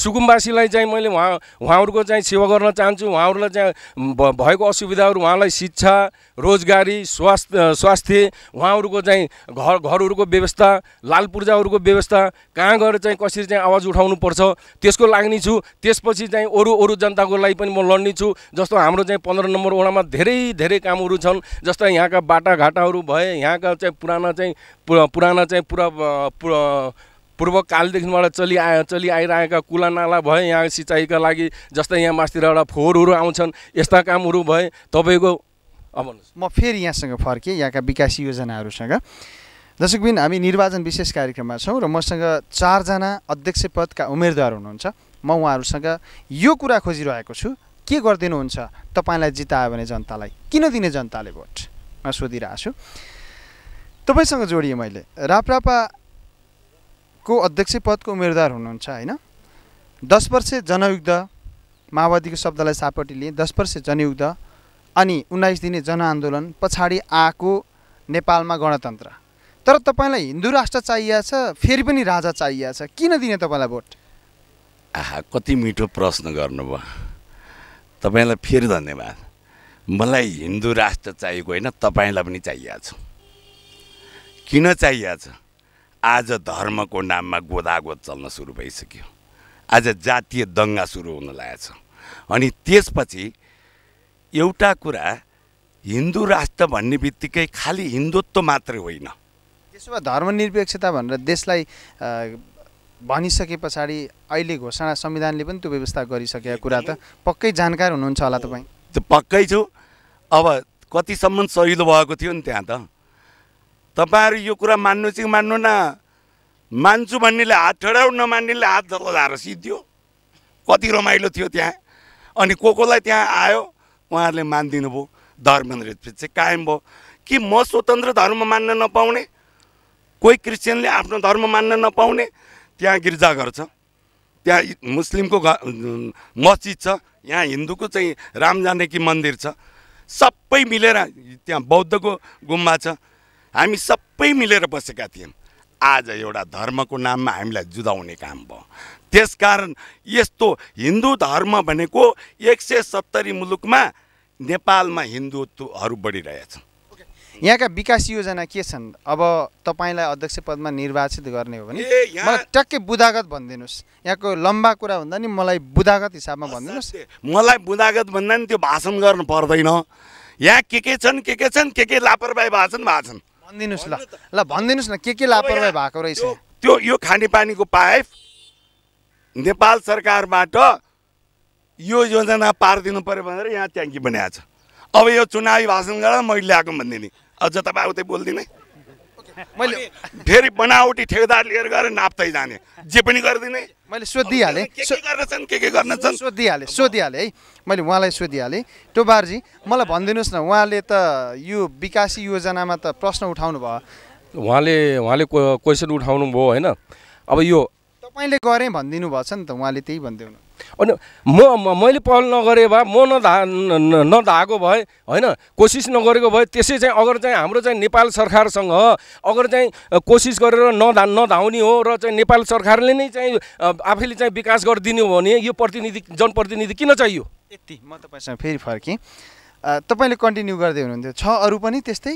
सुकुम्बासीलाई चाहिँ मैले उहाँ उहाँहरूको चाहिँ सेवा गर्न चाहन्छु उहाँहरूलाई चाहिँ भएको असुविधाहरू उहाँलाई शिक्षा रोजगारी स्वास्थ्य स्वास्थ्य उहाँहरूको चाहिँ घर घरहरूको व्यवस्था लाल पूर्जाहरूको व्यवस्था कहाँ गएर चाहिँ कसरी चाहिँ आवाज उठाउनु पर्छ त्यसको लाग्ने छु त्यसपछि चाहिँ अरू अरू जनताको लागि पनि म लड्ने छु जस्तो हाम्रो चाहिँ पन्ध्र नम्बर वडामा धेरै धेरै कामहरू छन् जस्तै यहाँका बाटाघाटाहरू भए यहाँका चाहिँ पुराना चाहिँ पुराना चाहिँ पुरा पूर्वकालदेखिबाट चलिआ चलिआइरहेका कुलानाला भए यहाँ सिँचाइका लागि जस्तै यहाँ एउटा फोहोरहरू आउँछन् यस्ता कामहरू भए तपाईँको अब म फेरि यहाँसँग फर्केँ यहाँका विकास योजनाहरूसँग दर्शकबिन हामी निर्वाचन विशेष कार्यक्रममा छौँ र मसँग चारजना अध्यक्ष पदका उम्मेदवार हुनुहुन्छ म उहाँहरूसँग यो कुरा खोजिरहेको छु के गरिदिनुहुन्छ तपाईँलाई जितायो भने जनतालाई किन दिने जनताले भोट म सोधिरहेको छु तपाईँसँग जोडिएँ मैले राप्रापा को अध्यक्ष पदको उम्मेदवार हुनुहुन्छ होइन दस वर्ष जनयुद्ध माओवादीको शब्दलाई सापट्टि लिए दस वर्ष जनयुद्ध अनि उन्नाइस दिने जनआन्दोलन पछाडि आएको नेपालमा गणतन्त्र तर तपाईँलाई हिन्दू राष्ट्र चाहिएको छ फेरि पनि राजा चाहिएको छ किन दिने तपाईँलाई भोट आहा कति मिठो प्रश्न गर्नुभयो तपाईँलाई फेरि धन्यवाद मलाई हिन्दू राष्ट्र चाहिएको होइन तपाईँलाई पनि चाहिएको छ किन चाहिएको छ आज धर्मको नाममा गोदागोद चल्न सुरु भइसक्यो आज जातीय दङ्गा सुरु हुन लागेको छ अनि त्यसपछि एउटा कुरा हिन्दू राष्ट्र भन्ने बित्तिकै खालि हिन्दुत्व मात्रै होइन त्यसो भए धर्मनिरपेक्षता भनेर देशलाई भनिसके पछाडि अहिले घोषणा संविधानले पनि त्यो व्यवस्था गरिसकेको कुरा त पक्कै जानकार हुनुहुन्छ होला तपाईँ पक्कै छु अब कतिसम्म सहिलो भएको थियो नि त्यहाँ त तपाईँहरू यो कुरा मान्नु चाहिँ मान्नु न मान्छु भन्नेले हात ठडाउ नमान्नेले हात धलाएर सिद्धियो कति रमाइलो थियो त्यहाँ अनि को कोलाई त्यहाँ आयो उहाँहरूले मानिदिनु भयो धर्मेन्द्र चाहिँ कायम भयो कि म स्वतन्त्र धर्म मान्न नपाउने कोही क्रिस्चियनले आफ्नो धर्म मान्न नपाउने त्यहाँ गिर्जाघर छ त्यहाँ मुस्लिमको घ मस्जिद छ यहाँ हिन्दूको चाहिँ राम जानकी मन्दिर छ सबै मिलेर त्यहाँ बौद्धको गुम्बा छ हामी सबै मिलेर बसेका थियौँ आज एउटा धर्मको नाममा हामीलाई जुदाउने काम भयो त्यसकारण यस्तो हिन्दू धर्म भनेको एक सय सत्तरी मुलुकमा नेपालमा हिन्दूहरू बढिरहेछ यहाँका विकास योजना के छन् अब तपाईँलाई अध्यक्ष पदमा निर्वाचित गर्ने हो भने ट्याक्कै बुदागत भनिदिनुहोस् यहाँको लम्बा कुरा भन्दा नि मलाई बुदागत हिसाबमा भनिदिनुहोस् मलाई बुदागत भन्दा नि त्यो भाषण गर्नु पर्दैन यहाँ के के छन् के के छन् के के लापरवाही भएको भाषण भाषण भनिदिनुहोस् ल ल भनिदिनुहोस् न के के लापरवाही भएको रहेछ त्यो यो खानेपानीको पाइप नेपाल सरकारबाट यो योजना पारिदिनु पऱ्यो भनेर यहाँ ट्याङ्की बनाएको छ अब यो चुनावी भाषण गरेर मैले ल्याएको भनिदिने अझ तपाईँ उतै बोलिदिने मैले फेरि बनावटी ठेकेदार लिएर गएर नाप्दै जाने जे पनि गरिदिने मैले सोधिहालेँ के के के गर्नेछन् सोधिहालेँ सोधिहालेँ है मैले उहाँलाई सोधिहालेँ टोबारजी मलाई भनिदिनुहोस् न उहाँले त यो विकासी योजनामा त प्रश्न उठाउनु भयो उहाँले उहाँले क्वेसन उठाउनु भयो होइन अब यो तपाईँले गरेँ भनिदिनु भएछ नि त उहाँले त्यही भनिदिनु अनि म मैले पहल नगरेँ भए म नधा नधाएको भए होइन कोसिस नगरेको भए त्यसै चाहिँ अगर चाहिँ हाम्रो चाहिँ नेपाल सरकारसँग अगर चाहिँ कोसिस गरेर नधा नधाउने हो र चाहिँ नेपाल सरकारले नै चाहिँ आफैले चाहिँ विकास गरिदिने हो भने यो प्रतिनिधि जनप्रतिनिधि किन चाहियो यति म तपाईँसँग फेरि फर्केँ तपाईँले कन्टिन्यू गर्दै हुनुहुन्थ्यो छ अरू पनि त्यस्तै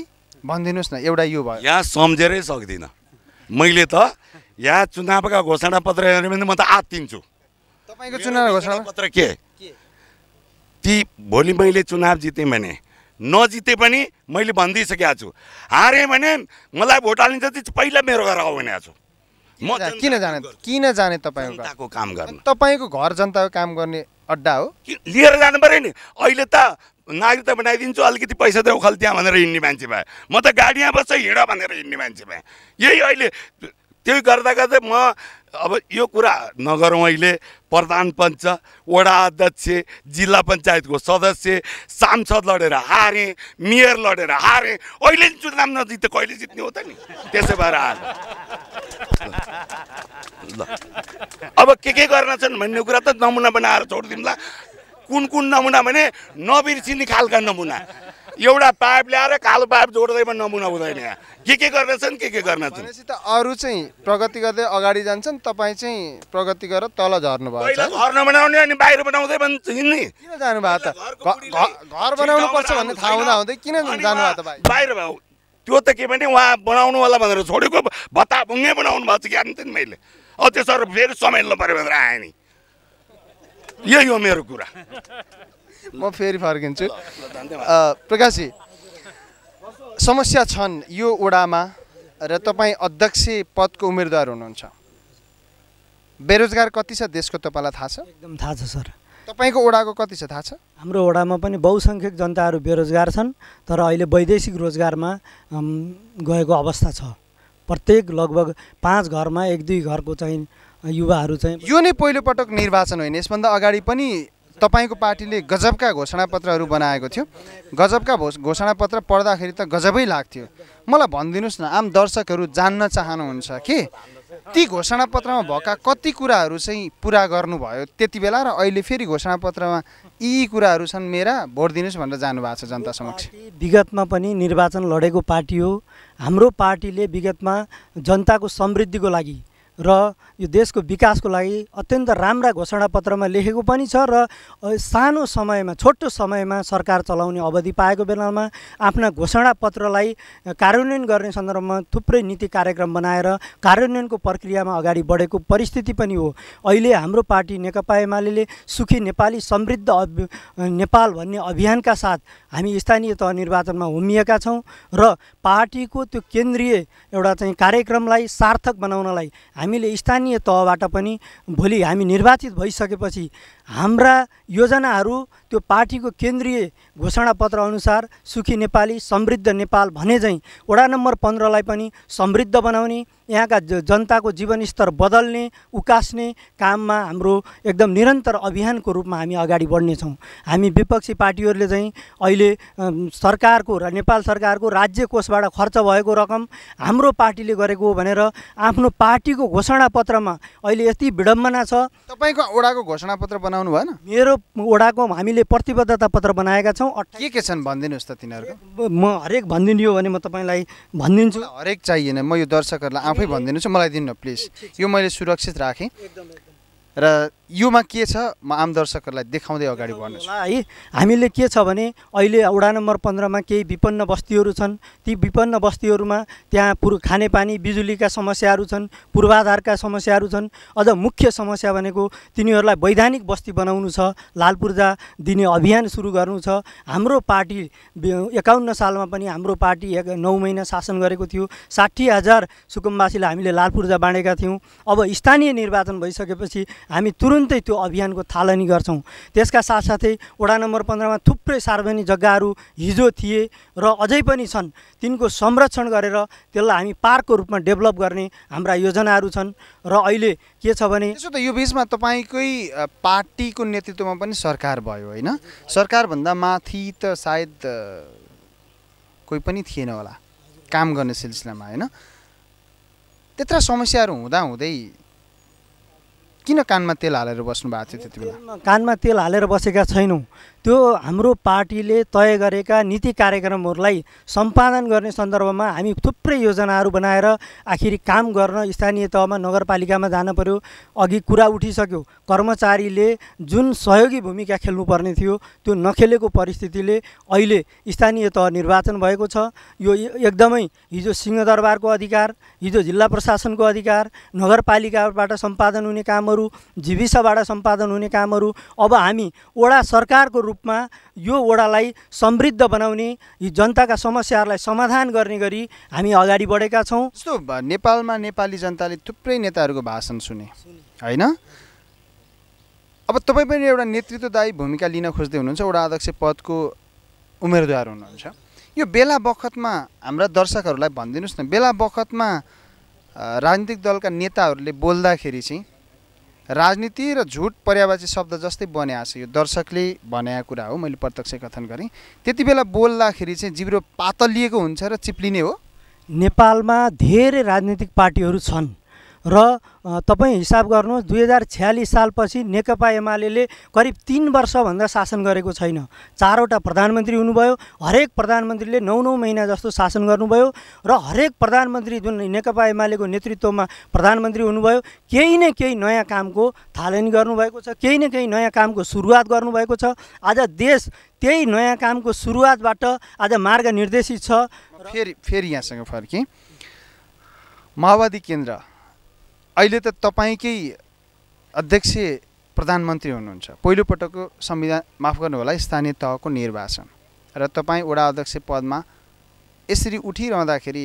भनिदिनुहोस् न एउटा यो भयो यहाँ सम्झेरै सक्दिनँ मैले त यहाँ चुनावका घोषणापत्र हेऱ्यो भने म त आत्तिन्छु तपाईँको चुनाव पत्र के ती भोलि मैले चुनाव जितेँ भने नजिते पनि मैले भनिदिइसकेको छु हारेँ भने मलाई भोट हालिन्छ चाहिँ पहिला मेरो घर आऊ भनेको छु म किन जाने किन जाने तपाईँको काम गर्ने तपाईँको घर जनताको काम गर्ने अड्डा हो लिएर जानु पऱ्यो नि अहिले त नागरिकता बनाइदिन्छु अलिकति पैसा देऊ खल्ती भनेर हिँड्ने मान्छे भए म त गाडी यहाँ बस्छ हिँड भनेर हिँड्ने मान्छे भए यही अहिले त्यही गर्दा गर्दै म अब यो कुरा नगरौँ अहिले प्रधान पञ्च वडा अध्यक्ष जिल्ला पञ्चायतको सदस्य सांसद लडेर हारेँ मेयर लडेर हारेँ अहिले चुनाव नजित्दै कहिले जित्ने हो त नि त्यसै भएर हार अब के के गर्न छन् भन्ने कुरा त नमुना बनाएर छोडिदिउँला कुन कुन नमुना भने नबिर्सिने खालका नमुना एउटा पाइप ल्याएर कालो पाइप जोड्दैमा नमुना हुँदैन यहाँ के के गर्नेछन् के के गर्नेछन् त अरू चाहिँ प्रगति गर्दै अगाडि जान्छन् तपाईँ चाहिँ प्रगति गरेर तल झर्नु भयो घर नबनाउने अनि बाहिर बनाउँदै नि किन जानुभयो त घर बनाउनु पर्छ भन्ने थाहा हुँदा हुँदै किन जानुभयो भाइ बाहिर भाउ त्यो त के भने उहाँ बनाउनु होला भनेर छोडेको भत्ता भुङ्गे बनाउनु भएको छ ज्ञान थिएँ नि मैले अब त्यसो फेरि सम्हाल्नु पऱ्यो भनेर आएँ नि यही हो मेरो कुरा म फेरि फर्किन्छु प्रकाशजी समस्या छन् यो ओडामा र तपाईँ अध्यक्ष पदको उम्मेदवार हुनुहुन्छ बेरोजगार कति छ देशको तपाईँलाई थाहा छ एकदम थाहा छ सर तपाईँको ओडाको कति छ थाहा छ हाम्रो ओडामा पनि बहुसङ्ख्यक जनताहरू बेरोजगार छन् तर अहिले वैदेशिक रोजगारमा गएको अवस्था छ प्रत्येक लगभग पाँच घरमा एक दुई घरको चाहिँ युवाहरू चाहिँ यो नै पहिलोपटक निर्वाचन होइन यसभन्दा अगाडि पनि तपाईँको पार्टीले गजबका घोषणापत्रहरू बनाएको थियो गजबका घोषणापत्र पढ्दाखेरि त गजबै लाग्थ्यो मलाई भनिदिनुहोस् न आम दर्शकहरू जान्न चाहनुहुन्छ के ती घोषणापत्रमा भएका कति कुराहरू चाहिँ पुरा गर्नुभयो त्यति बेला र अहिले फेरि घोषणापत्रमा यी कुराहरू छन् मेरा भोट दिनुहोस् भनेर जानुभएको छ जनता समक्ष विगतमा पनि निर्वाचन लडेको पार्टी हो हाम्रो पार्टीले विगतमा जनताको समृद्धिको लागि र यो देशको विकासको लागि अत्यन्त राम्रा घोषणापत्रमा लेखेको पनि छ र सानो समयमा छोटो समयमा सरकार चलाउने अवधि पाएको बेलामा आफ्ना घोषणापत्रलाई कार्यान्वयन गर्ने सन्दर्भमा थुप्रै नीति कार्यक्रम बनाएर कार्यान्वयनको प्रक्रियामा अगाडि बढेको परिस्थिति पनि हो अहिले हाम्रो पार्टी नेकपा एमाले सुखी नेपाली समृद्ध नेपाल भन्ने अभियानका साथ हामी स्थानीय तह निर्वाचनमा होमिएका छौँ र पार्टीको त्यो केन्द्रीय एउटा चाहिँ कार्यक्रमलाई सार्थक बनाउनलाई हामीले स्थानीय तहबाट पनि भोलि हामी निर्वाचित भइसकेपछि हाम्रा योजनाहरू त्यो पार्टीको केन्द्रीय घोषणापत्र अनुसार सुखी नेपाली समृद्ध नेपाल भने चाहिँ वडा नम्बर पन्ध्रलाई पनि समृद्ध बनाउने यहाँका जनताको जीवनस्तर बदल्ने उकास्ने काममा हाम्रो एकदम निरन्तर अभियानको रूपमा हामी अगाडि बढ्नेछौँ हामी विपक्षी पार्टीहरूले चाहिँ अहिले अहिले सरकारको र नेपाल सरकारको राज्य कोषबाट खर्च भएको रकम हाम्रो पार्टीले गरेको हो भनेर आफ्नो पार्टीको घोषणापत्रमा अहिले यति विडम्बना छ तपाईँको ओडाको घोषणापत्र बनाउनु भएन मेरो ओडाको हामीले प्रतिबद्धता पत्र बनाएका छौँ के के छन् भनिदिनुहोस् त तिनीहरूको म हरेक भनिदिनु हो भने म तपाईँलाई भनिदिन्छु हरेक चाहिएन म यो दर्शकहरूलाई आफै भनिदिनु छु मलाई दिनु प्लिज यो मैले सुरक्षित राखेँ र योमा के छ म आम दर्शकहरूलाई देखाउँदै अगाडि बढ्नुहोस् है हामीले के छ भने अहिले वडा नम्बर पन्ध्रमा केही विपन्न बस्तीहरू छन् ती विपन्न बस्तीहरूमा त्यहाँ पुर खानेपानी बिजुलीका समस्याहरू छन् पूर्वाधारका समस्याहरू छन् अझ मुख्य समस्या भनेको तिनीहरूलाई वैधानिक बस्ती बनाउनु छ लाल पूर्जा दिने अभियान सुरु गर्नु छ हाम्रो पार्टी एकाउन्न सालमा पनि हाम्रो पार्टी नौ महिना शासन गरेको थियो साठी हजार सुकुम्बासीलाई हामीले लाल पूर्जा बाँडेका थियौँ अब स्थानीय निर्वाचन भइसकेपछि हामी तुरन्त तुरुन्तै त्यो अभियानको थालनी गर्छौँ त्यसका साथसाथै वडा नम्बर पन्ध्रमा थुप्रै सार्वजनिक जग्गाहरू हिजो थिए र अझै पनि छन् तिनको संरक्षण गरेर त्यसलाई हामी पार्कको रूपमा डेभलप गर्ने हाम्रा योजनाहरू छन् र अहिले के छ भने यसो त यो बिचमा तपाईँकै पार्टीको नेतृत्वमा पनि सरकार भयो होइन सरकारभन्दा माथि त सायद कोही पनि थिएन होला काम गर्ने सिलसिलामा होइन त्यत्र समस्याहरू हुँदाहुँदै किन कानमा तेल हालेर बस्नु भएको थियो त्यति बेला कानमा तेल हालेर बसेका छैनौँ त्यो हाम्रो पार्टीले तय गरेका नीति कार्यक्रमहरूलाई सम्पादन गर्ने सन्दर्भमा हामी थुप्रै योजनाहरू बनाएर आखिर काम गर्न स्थानीय तहमा नगरपालिकामा जान पर्यो अघि कुरा उठिसक्यो कर्मचारीले जुन सहयोगी भूमिका खेल्नुपर्ने थियो त्यो नखेलेको परिस्थितिले अहिले स्थानीय तह निर्वाचन भएको छ यो एकदमै हिजो सिंहदरबारको अधिकार हिजो जिल्ला प्रशासनको अधिकार नगरपालिकाबाट सम्पादन हुने कामहरू जीविसबाट सम्पादन हुने कामहरू अब हामी वडा सरकारको रूप रूपमा यो वडालाई समृद्ध बनाउने यी जनताका समस्याहरूलाई समाधान गर्ने गरी हामी अगाडि बढेका छौँ जस्तो नेपालमा नेपाली जनताले थुप्रै नेताहरूको भाषण सुने होइन अब तपाईँ पनि एउटा नेतृत्वदायी भूमिका लिन खोज्दै हुनुहुन्छ वडा अध्यक्ष पदको उम्मेदवार हुनुहुन्छ यो बेला बखतमा हाम्रा दर्शकहरूलाई भनिदिनुहोस् न बेला बखतमा राजनीतिक दलका नेताहरूले बोल्दाखेरि चाहिँ राजनीति र झुट पर्यावाची शब्द जस्तै बनाएको छ यो दर्शकले भनेको कुरा हो मैले प्रत्यक्ष कथन गरेँ त्यति बेला बोल्दाखेरि चाहिँ जिब्रो पातलिएको हुन्छ र चिप्लिने हो नेपालमा धेरै राजनीतिक पार्टीहरू छन् र तपाईँ हिसाब गर्नुहोस् दुई हजार छ्यालिस सालपछि नेकपा एमाले करिब तिन वर्षभन्दा शासन गरेको छैन चारवटा प्रधानमन्त्री हुनुभयो हरेक प्रधानमन्त्रीले नौ नौ महिना जस्तो शासन गर्नुभयो र हरेक प्रधानमन्त्री जुन नेकपा एमालेको नेतृत्वमा प्रधानमन्त्री हुनुभयो केही न केही नयाँ कामको थालनी गर्नुभएको छ केही न केही नयाँ कामको सुरुवात गर्नुभएको छ आज देश त्यही नयाँ कामको सुरुवातबाट आज मार्ग निर्देशित छ फेरि फेरि यहाँसँग फर्केँ माओवादी केन्द्र अहिले त तपाईँकै अध्यक्ष प्रधानमन्त्री हुनुहुन्छ पहिलोपटकको संविधान माफ गर्नु होला स्थानीय तहको निर्वाचन र तपाईँ वडा अध्यक्ष पदमा यसरी उठिरहँदाखेरि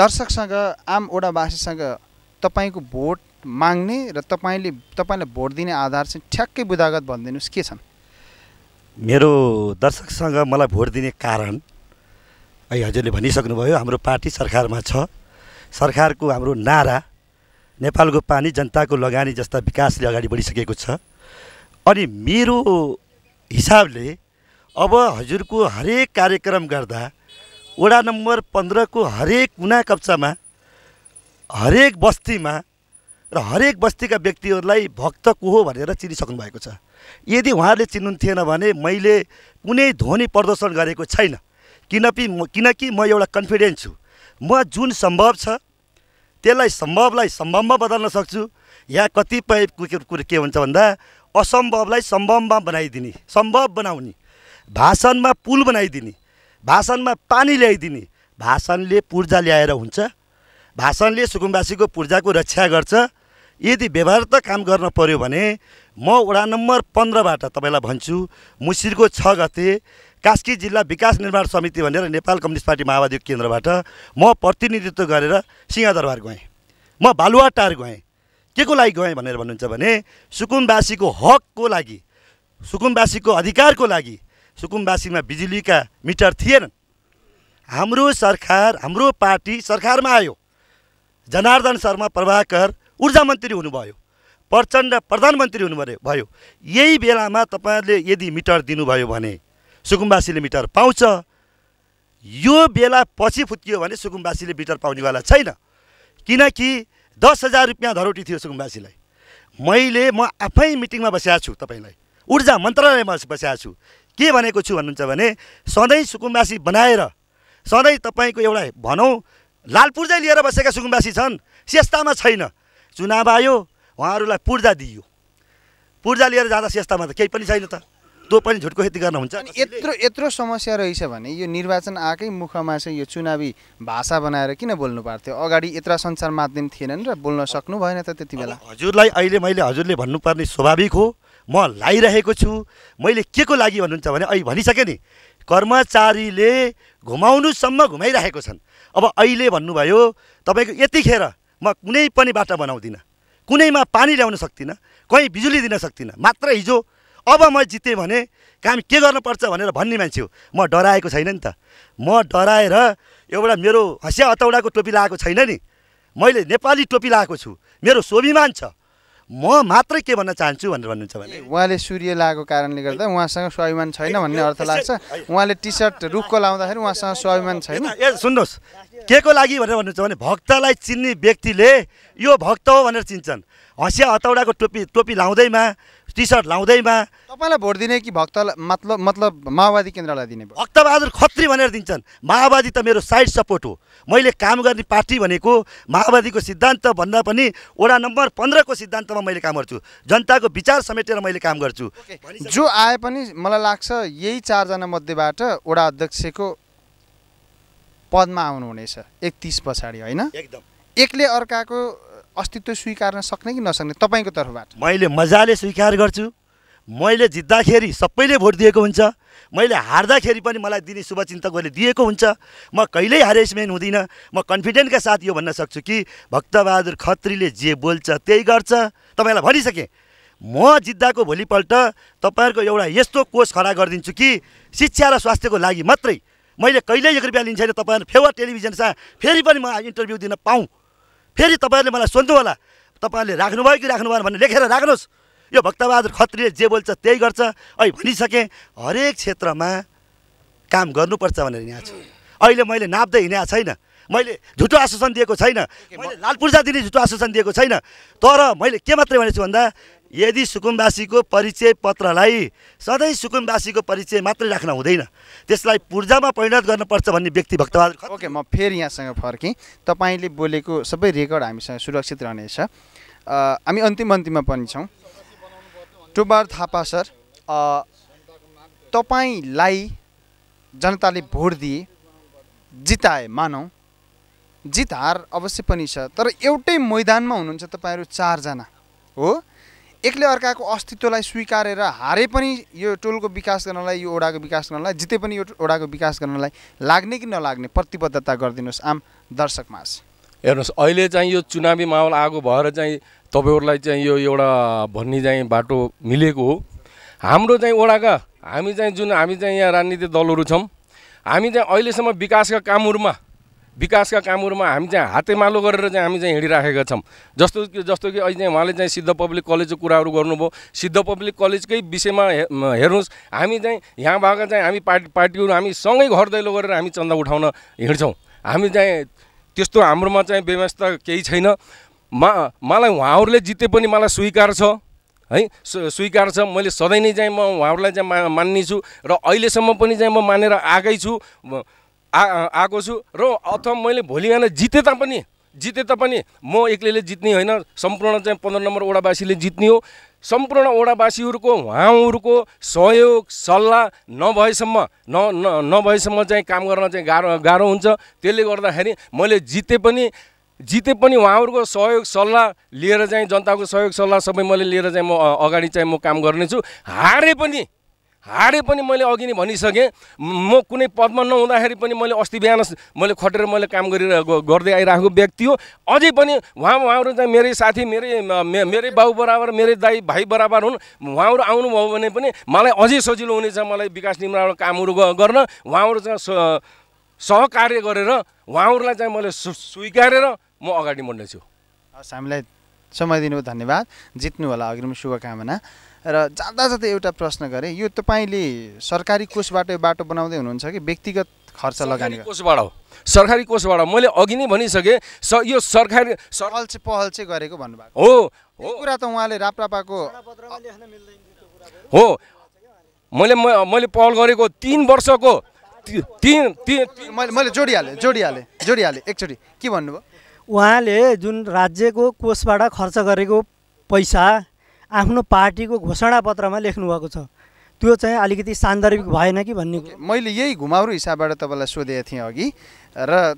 दर्शकसँग आम वडावासीसँग तपाईँको भोट माग्ने र तपाईँले तपाईँलाई भोट दिने आधार चाहिँ ठ्याक्कै बुदागत भनिदिनुहोस् के छन् मेरो दर्शकसँग मलाई भोट दिने कारण है हजुरले भनिसक्नुभयो हाम्रो पार्टी सरकारमा छ सरकारको हाम्रो नारा नेपालको पानी जनताको लगानी जस्ता विकासले अगाडि बढिसकेको छ अनि मेरो हिसाबले अब हजुरको हरेक कार्यक्रम गर्दा वडा नम्बर पन्ध्रको हरेक कुना कप्चामा हरेक बस्तीमा र हरेक बस्तीका व्यक्तिहरूलाई भक्त को हो भनेर चिनिसक्नु भएको छ यदि उहाँहरूले चिन्नु थिएन भने मैले कुनै ध्वनि प्रदर्शन गरेको छैन किनकि किनकि म एउटा कन्फिडेन्ट छु म जुन सम्भव छ त्यसलाई सम्भवलाई सम्भवमा बदल्न सक्छु यहाँ कतिपय कुरो के हुन्छ भन्दा असम्भवलाई सम्भवमा बनाइदिने सम्भव बनाउने भाषणमा पुल बनाइदिने भाषणमा पानी ल्याइदिने भाषणले पूर्जा ल्याएर हुन्छ भाषणले सुकुम्बासीको पूर्जाको रक्षा गर्छ यदि व्यवहार त काम गर्न पऱ्यो भने म वडा नम्बर पन्ध्रबाट तपाईँलाई भन्छु मुसिरको छ गते कास्की जिल्ला विकास निर्माण समिति भनेर नेपाल कम्युनिस्ट पार्टी माओवादी केन्द्रबाट म प्रतिनिधित्व गरेर सिंहदरबार गएँ म बालुवाटार गएँ के को लागि गएँ भनेर भन्नुहुन्छ भने सुकुमवासीको हकको लागि सुकुमवासीको अधिकारको लागि सुकुमवासीमा बिजुलीका मिटर थिएनन् हाम्रो सरकार हाम्रो पार्टी सरकारमा आयो जनार्दन शर्मा प्रभाकर ऊर्जा मन्त्री हुनुभयो प्रचण्ड प्रधानमन्त्री हुनुभयो भयो यही बेलामा तपाईँहरूले यदि मिटर दिनुभयो भने सुकुम्बासीले मिटर पाउँछ यो बेला पछि फुत्कियो भने सुकुम्बासीले मिटर पाउनेवाला छैन किनकि दस हजार रुपियाँ धरोटी थियो सुकुम्बासीलाई मैले म आफै मिटिङमा बसेको छु तपाईँलाई ऊर्जा मन्त्रालयमा बसेको छु के भनेको छु भन्नुहुन्छ भने सधैँ सुकुम्बासी बनाएर सधैँ तपाईँको एउटा भनौँ लाल लिएर बसेका सुकुम्बासी छन् सेस्तामा छैन चुनाव आयो उहाँहरूलाई पूर्जा दियो पूर्जा लिएर जाँदा सेस्तामा त केही पनि छैन त त्यो पनि झुटको खेती गर्न हुन्छ यत्रो यत्रो समस्या रहेछ भने यो निर्वाचन आएकै मुखमा चाहिँ यो चुनावी भाषा बनाएर किन बोल्नु पर्थ्यो अगाडि यत्र सञ्चार माध्यम थिएनन् र बोल्न सक्नु भएन त त्यति बेला हजुरलाई अहिले मैले हजुरले भन्नुपर्ने स्वाभाविक हो म लाइरहेको छु मैले के को लागि भन्नुहुन्छ भने अहिले भनिसकेँ नि कर्मचारीले घुमाउनुसम्म घुमाइरहेको छन् अब अहिले भन्नुभयो तपाईँको यतिखेर म कुनै पनि बाटा बनाउँदिनँ कुनैमा पानी ल्याउन सक्दिनँ कहीँ बिजुली दिन सक्दिनँ मात्र हिजो अब म जितेँ भने काम के गर्नुपर्छ भनेर भन्ने मान्छे हो म डराएको छैन नि त म डराएर एउटा मेरो हँसिया हतौडाको टोपी लगाएको छैन नि मैले नेपाली टोपी लगाएको छु मेरो स्वाभिमान छ म मात्रै के भन्न चाहन्छु भनेर भन्नुहुन्छ भने उहाँले सूर्य लगाएको कारणले गर्दा उहाँसँग स्वाभिमान छैन भन्ने अर्थ लाग्छ उहाँले टी सर्ट रुखको लाउँदाखेरि उहाँसँग स्वाभिमान छैन ए सुन्नुहोस् के को लागि भनेर भन्नुहुन्छ भने भक्तलाई चिन्ने व्यक्तिले यो भक्त हो भनेर चिन्छन् हँसिया हतौडाको टोपी टोपी लाउँदैमा टी सर्ट लाउँदैमा तपाईँलाई भोट दिने कि भक्त मतलब मतलब माओवादी केन्द्रलाई दिने भक्तबहादुर खत्री भनेर दिन्छन् माओवादी त मेरो साइड सपोर्ट हो मैले काम गर्ने पार्टी भनेको माओवादीको सिद्धान्त भन्दा पनि वडा नम्बर पन्ध्रको सिद्धान्तमा मैले काम गर्छु जनताको विचार समेटेर मैले काम गर्छु जो आए पनि मलाई लाग्छ यही चारजना मध्येबाट वडा अध्यक्षको पदमा आउनुहुनेछ एक तिस पछाडि होइन एकदम एकले अर्काको अस्तित्व स्वीकार्न सक्ने कि नसक्ने तपाईँको तर्फबाट मैले मजाले स्वीकार गर्छु मैले जित्दाखेरि सबैले भोट दिएको हुन्छ मैले हार्दाखेरि पनि मलाई दिने शुभचिन्तकहरूले दिएको हुन्छ म कहिल्यै हारेसमेन हुँदिनँ म कन्फिडेन्टका साथ यो भन्न सक्छु कि भक्तबहादुर खत्रीले जे बोल्छ त्यही गर्छ तपाईँलाई भनिसकेँ म जित्दाको भोलिपल्ट तपाईँहरूको एउटा यस्तो कोष खडा गरिदिन्छु कि शिक्षा र स्वास्थ्यको लागि मात्रै मैले कहिल्यै एक रुपियाँ लिन्छ तपाईँहरू फेवर टेलिभिजनसँग फेरि पनि म इन्टरभ्यू दिन पाऊँ फेरि तपाईँहरूले मलाई सोध्नु होला तपाईँहरूले राख्नुभयो कि राख्नु भएन भने लेखेर राख्नुहोस् यो भक्तबहादुर खत्रीले जे बोल्छ त्यही गर्छ अहिले भनिसकेँ हरेक क्षेत्रमा काम गर्नुपर्छ भनेर हिँडेको छु अहिले मैले नाप्दै हिँडेको छैन मैले झुटो आश्वासन दिएको छैन मैले लाल पूर्जा दिने झुटो आश्वासन दिएको छैन तर मैले के मात्रै भनेको छु भन्दा यदि सुकुमवासीको परिचय पत्रलाई सधैँ सुकुमवासीको परिचय मात्रै राख्न हुँदैन त्यसलाई पूर्जामा परिणत गर्नुपर्छ भन्ने व्यक्ति भक्तबहादुर ओके म फेरि यहाँसँग फर्केँ तपाईँले बोलेको सबै रेकर्ड हामीसँग सुरक्षित रहनेछ हामी अन्तिम अन्तिममा पनि छौँ टुबार थापा सर तपाईँलाई जनताले भोट दिए जिताए मानौँ जित हार अवश्य पनि छ तर एउटै मैदानमा हुनुहुन्छ तपाईँहरू चारजना हो एकले अर्काको अस्तित्वलाई स्वीकारेर हारे पनि यो टोलको विकास गर्नलाई यो ओडाको विकास गर्नलाई जिते पनि यो ओडाको विकास गर्नलाई लाग्ने कि नलाग्ने प्रतिबद्धता गरिदिनुहोस् आम दर्शक मास हेर्नुहोस् अहिले चाहिँ यो चुनावी माहौल आगो भएर चाहिँ तपाईँहरूलाई चाहिँ यो एउटा भन्ने चाहिँ बाटो मिलेको हो हाम्रो चाहिँ ओडाका हामी चाहिँ जुन हामी चाहिँ यहाँ राजनीतिक दलहरू छौँ हामी चाहिँ अहिलेसम्म विकासका कामहरूमा विकासका कामहरूमा हामी चाहिँ हातेमालो गरेर चाहिँ हामी चाहिँ हिँडिराखेका छौँ जस्तो कि जस्तो कि अहिले चाहिँ उहाँले चाहिँ सिद्ध पब्लिक कलेजको कुराहरू गर्नुभयो सिद्ध पब्लिक कलेजकै विषयमा हेर्नुहोस् हामी चाहिँ यहाँ भएका चाहिँ हामी पार्टी पार्टीहरू हामी सँगै घर दैलो गरेर हामी चन्दा उठाउन हिँड्छौँ हामी चाहिँ त्यस्तो हाम्रोमा चाहिँ व्यवस्था केही छैन मा मलाई उहाँहरूले जिते पनि मलाई स्वीकार छ है स्वीकार छ मैले सधैँ नै चाहिँ म उहाँहरूलाई चाहिँ मा मान्नेछु र अहिलेसम्म पनि चाहिँ म मानेर आएकै छु आ आएको छु र अथवा मैले भोलि बिहान जिते तापनि जिते तापनि म एक्लैले जित्ने होइन सम्पूर्ण चाहिँ पन्ध्र नम्बर वडावासीले जित्ने हो सम्पूर्ण ओडावासीहरूको उहाँहरूको सहयोग सल्लाह नभएसम्म न नभएसम्म चाहिँ काम गर्न चाहिँ गाह्रो गाह्रो हुन्छ त्यसले गर्दाखेरि मैले जिते पनि जिते पनि उहाँहरूको सहयोग सल्लाह लिएर चाहिँ जनताको सहयोग सल्लाह सबै मैले लिएर चाहिँ म अगाडि चाहिँ म काम गर्नेछु हारे पनि हाडे पनि मैले अघि नै भनिसकेँ म कुनै पदमा नहुँदाखेरि पनि मैले अस्ति बिहान मैले खटेर मैले काम गरिरहेको गर्दै आइरहेको व्यक्ति हो अझै पनि उहाँ उहाँहरू चाहिँ मेरै साथी मेरै मेरै बाउ बराबर मेरै दाई भाइ बराबर हुन् उहाँहरू आउनुभयो भने पनि मलाई अझै सजिलो हुनेछ मलाई विकास निर्माण कामहरू गर्न उहाँहरू चाहिँ सहकार्य गरेर उहाँहरूलाई चाहिँ मैले स्वीकारेर म अगाडि बढ्नेछु हस् हामीलाई समय दिनुभयो धन्यवाद जित्नु होला अग्रिम शुभकामना र जाँदा जाँदै एउटा प्रश्न गरेँ यो तपाईँले सरकारी कोषबाट यो बाटो बनाउँदै हुनुहुन्छ कि व्यक्तिगत खर्च लगानी कोषबाट हो सरकारी कोषबाट मैले अघि नै भनिसकेँ स यो सरकारी सरल चाहिँ पहल चाहिँ गरेको भन्नुभएको हो हो कुरा त उहाँले राप्रापाको हो मैले मैले पहल गरेको तिन वर्षको तिन तिन मैले मैले जोडिहालेँ जोडिहालेँ जोडिहालेँ एकचोटि के भन्नुभयो उहाँले जुन राज्यको कोषबाट खर्च गरेको पैसा आफ्नो पार्टीको घोषणापत्रमा लेख्नुभएको छ त्यो चाहिँ अलिकति सान्दर्भिक भएन कि भन्ने मैले यही घुमाउरो हिसाबबाट तपाईँलाई सोधेको थिएँ अघि र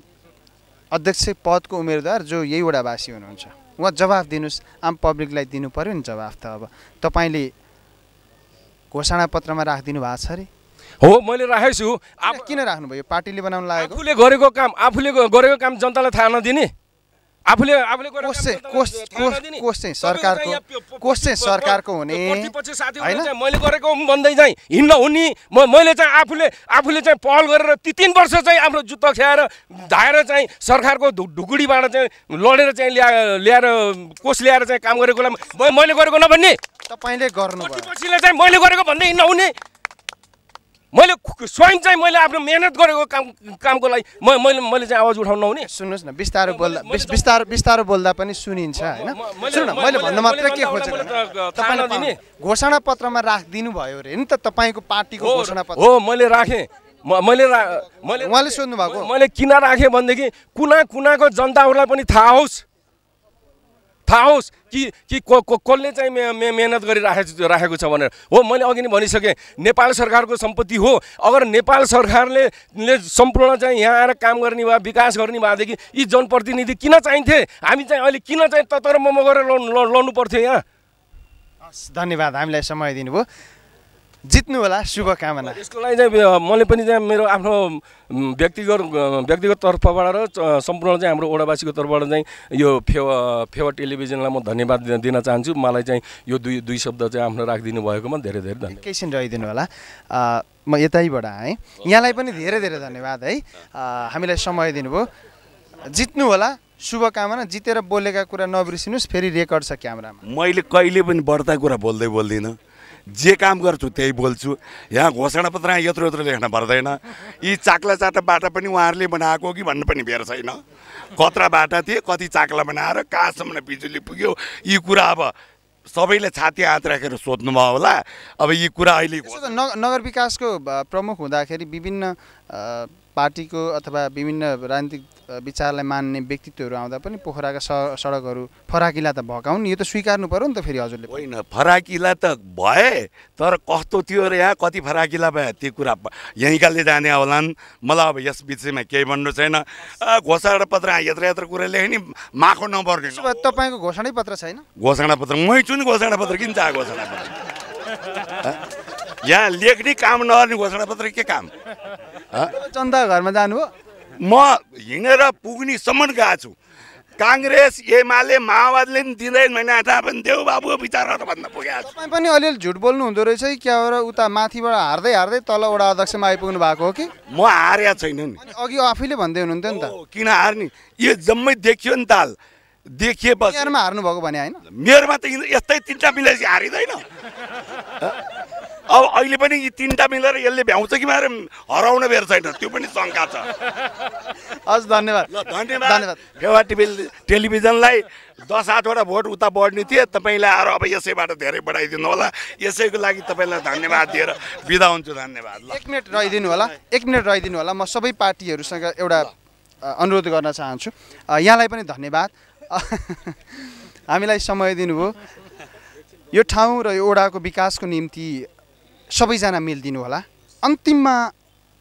अध्यक्ष पदको उम्मेदवार जो यही बासी हुनुहुन्छ उहाँ जवाफ दिनुहोस् आम पब्लिकलाई दिनु पऱ्यो नि जवाफ त अब तपाईँले घोषणापत्रमा राखिदिनु भएको छ अरे हो मैले राखेको छु किन राख्नुभयो पार्टीले बनाउनु लागेको आफूले गरेको काम आफूले गरेको काम जनतालाई थाहा नदिने आफूले आफूले कोस चाहिँ कोस कोस चाहिँ सरकारको कोस चाहिँ सरकारको हुने होइन मैले गरेको भन्दै चाहिँ हिँड्न हुने मैले चाहिँ आफूले आफूले चाहिँ पहल गरेर ती तिन वर्ष चाहिँ आफ्नो जुत्ता ख्याएर धाएर चाहिँ सरकारको ढुकुडीबाट चाहिँ लडेर चाहिँ ल्या ल्याएर कोस ल्याएर चाहिँ काम गरेकोला मैले गरेको नभन्ने तपाईँले गर्नु पछिले चाहिँ मैले गरेको भन्दै हिँड्न हुने मैले स्वयं चाहिँ मैले आफ्नो मेहनत गरेको काम कामको लागि म मैले मैले चाहिँ आवाज उठाउनु नहुने सुन्नुहोस् न बिस्तारो बोल्दा बिस्तारो बिस्तारो बोल्दा पनि सुनिन्छ होइन सुन मैले भन्नु मात्र के खोजेको तपाईँले घोषणा पत्रमा राखिदिनु भयो अरे नि त तपाईँको पार्टीको घोषणा पत्र हो मैले राखेँ मैले मैले उहाँले सोध्नु भएको मैले किन राखेँ भनेदेखि कुना कुनाको जनताहरूलाई पनि थाहा होस् थाहा होस् कि कि कसले चाहिँ मे मेहनत गरिराखेको राखेको छ भनेर हो मैले अघि नै भनिसकेँ नेपाल सरकारको सम्पत्ति हो अगर नेपाल सरकारले ले सम्पूर्ण चाहिँ यहाँ आएर काम गर्ने भए विकास गर्ने भएदेखि यी जनप्रतिनिधि किन चाहिन्थे हामी चाहिँ अहिले किन चाहिँ म म गरेर लड्नु पर्थ्यो यहाँ हस् धन्यवाद हामीलाई समय दिनुभयो जित्नु होला शुभकामना यसको लागि चाहिँ मैले पनि चाहिँ मेरो आफ्नो व्यक्तिगत व्यक्तिगत तर्फबाट र सम्पूर्ण चाहिँ हाम्रो ओडावासीको तर्फबाट चाहिँ यो फेवा फेवा टेलिभिजनलाई म धन्यवाद दिन चाहन्छु मलाई चाहिँ यो दुई दुई शब्द चाहिँ आफ्नो राखिदिनु भएकोमा धेरै धेरै धन्यवाद एकैछिन रहिदिनु होला म यतैबाट आएँ यहाँलाई पनि धेरै धेरै धन्यवाद है हामीलाई समय दिनुभयो जित्नु होला शुभकामना जितेर बोलेका कुरा नबिर्सिनुहोस् फेरि रेकर्ड छ क्यामरामा मैले कहिले पनि बढ्दा कुरा बोल्दै बोल्दिनँ जे काम गर्छु त्यही बोल्छु यहाँ घोषणापत्र यत्रो यत्रो लेख्न पर्दैन यी चाक्ला चाटा बाटा पनि उहाँहरूले बनाएको कि भन्नु पनि बेर छैन कत्रा बाटा थिए कति चाक्ला बनाएर कहाँसम्म बिजुली पुग्यो यी कुरा अब सबैले छाती हात राखेर सोध्नुभयो होला अब यी कुरा अहिले नगर विकासको प्रमुख हुँदाखेरि विभिन्न पार्टीको अथवा विभिन्न राजनीतिक विचारलाई मान्ने व्यक्तित्वहरू आउँदा पनि पोखराका स सडकहरू फराकिला त भएकाउन् यो त स्वीकार्नु पऱ्यो नि त फेरि हजुरले होइन फराकिला त भए तर कस्तो थियो र यहाँ कति फराकिला भयो त्यो कुरा यहीँकाले जाने होलान् मलाई अब यस विषयमा केही भन्नु छैन घोषणा पत्र यत्र यत्र कुरा लेखेँ नि माखो नपर्ने तपाईँको घोषणा पत्र छैन घोषणा पत्र मै छु नि घोषणा पत्र किन चाह घोषणा पत्र [LAUGHS] यहाँ लेख्ने काम नगर्ने घोषणापत्र के काम जनता घरमा जानुभयो म हिँडेर पुग्नेसम्म गएको छु काङ्ग्रेस एमाले माओवादीले पनि दिँदैन भने आँटा पनि देऊ बाबु विचारहरू भन्न पुगेको छु तपाईँ पनि अलिअलि झुट बोल्नु हुँदो रहेछ कि क्या हो र उता माथिबाट हार्दै हार्दै तल वडा अध्यक्षमा आइपुग्नु भएको हो कि म हारेको छैन नि अघि आफैले भन्दै हुनुहुन्थ्यो नि त किन हार्ने यो जम्मै देखियो नि ताल देखिएपछि हार्नु भने होइन मेरोमा त यस्तै तिनवटा मिलेपछि हारिँदैन अब अहिले पनि यी तिनवटा मिलेर यसले भ्याउँछ कि मारे हराउन बेर छैन त्यो पनि शङ्का छ हस् धन्यवाद धन्यवाद धन्यवाद फेवा टिभी टेलिभिजनलाई दस आठवटा भोट उता बढ्ने थिए तपाईँलाई आएर अब यसैबाट धेरै बढाइदिनु होला यसैको लागि तपाईँलाई धन्यवाद दिएर बिदा हुन्छु धन्यवाद एक मिनट रहिदिनु होला एक मिनट रहिदिनु होला म सबै पार्टीहरूसँग एउटा अनुरोध गर्न चाहन्छु यहाँलाई पनि धन्यवाद [LAUGHS] हामीलाई समय दिनुभयो यो ठाउँ र यो ओडाको विकासको निम्ति सबैजना मिलिदिनु होला अन्तिममा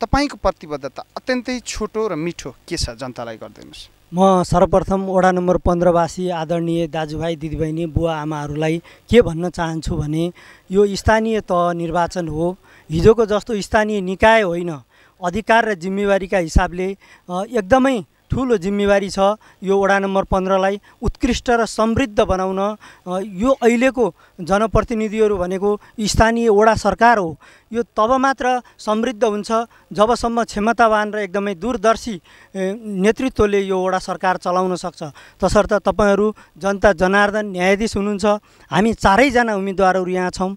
तपाईँको प्रतिबद्धता अत्यन्तै छोटो र मिठो के छ जनतालाई गरिदिनुहोस् म सर्वप्रथम वडा नम्बर पन्ध्रवासी आदरणीय दाजुभाइ दिदीबहिनी बुवा आमाहरूलाई के भन्न चाहन्छु भने यो स्थानीय तह निर्वाचन हो हिजोको जस्तो स्थानीय निकाय होइन अधिकार र जिम्मेवारीका हिसाबले एकदमै ठुलो जिम्मेवारी छ यो वडा नम्बर पन्ध्रलाई उत्कृष्ट र समृद्ध बनाउन यो अहिलेको जनप्रतिनिधिहरू भनेको स्थानीय वडा सरकार हो यो तब मात्र समृद्ध हुन्छ जबसम्म क्षमतावान र एकदमै दूरदर्शी नेतृत्वले यो वडा सरकार चलाउन सक्छ तसर्थ तपाईँहरू जनता जनार्दन न्यायाधीश हुनुहुन्छ हामी चारैजना उम्मेदवारहरू यहाँ छौँ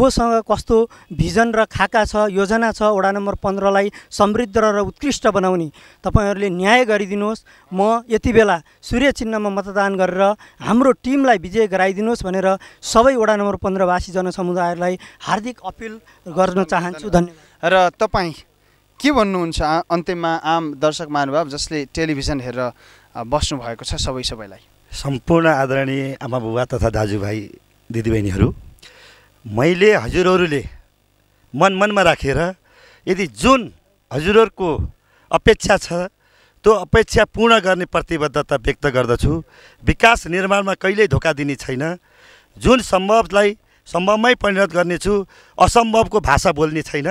कोसँग कस्तो भिजन र खाका छ योजना छ वडा नम्बर पन्ध्रलाई समृद्ध र उत्कृष्ट बनाउने तपाईँहरूले न्याय गरिदिनुहोस् म यति बेला सूर्य चिन्हमा मतदान गरेर हाम्रो टिमलाई विजय गराइदिनुहोस् भनेर सबै वडा नम्बर पन्ध्रवासी जनसमुदायलाई हार्दिक अपिल गर्छ गर्न चाहन्छु धन्यवाद र तपाईँ के भन्नुहुन्छ अन्त्यमा आम दर्शक महानुभाव जसले टेलिभिजन हेरेर बस्नु भएको छ सबै सबैलाई सम्पूर्ण आदरणीय आमा बुबा तथा दाजुभाइ दिदीबहिनीहरू मैले हजुरहरूले मन मनमा राखेर यदि जुन हजुरहरूको अपेक्षा छ त्यो अपेक्षा पूर्ण गर्ने प्रतिबद्धता व्यक्त गर्दछु विकास निर्माणमा कहिल्यै धोका दिने छैन जुन सम्भवलाई सम्भवमै परिणत गर्नेछु असम्भवको भाषा बोल्ने छैन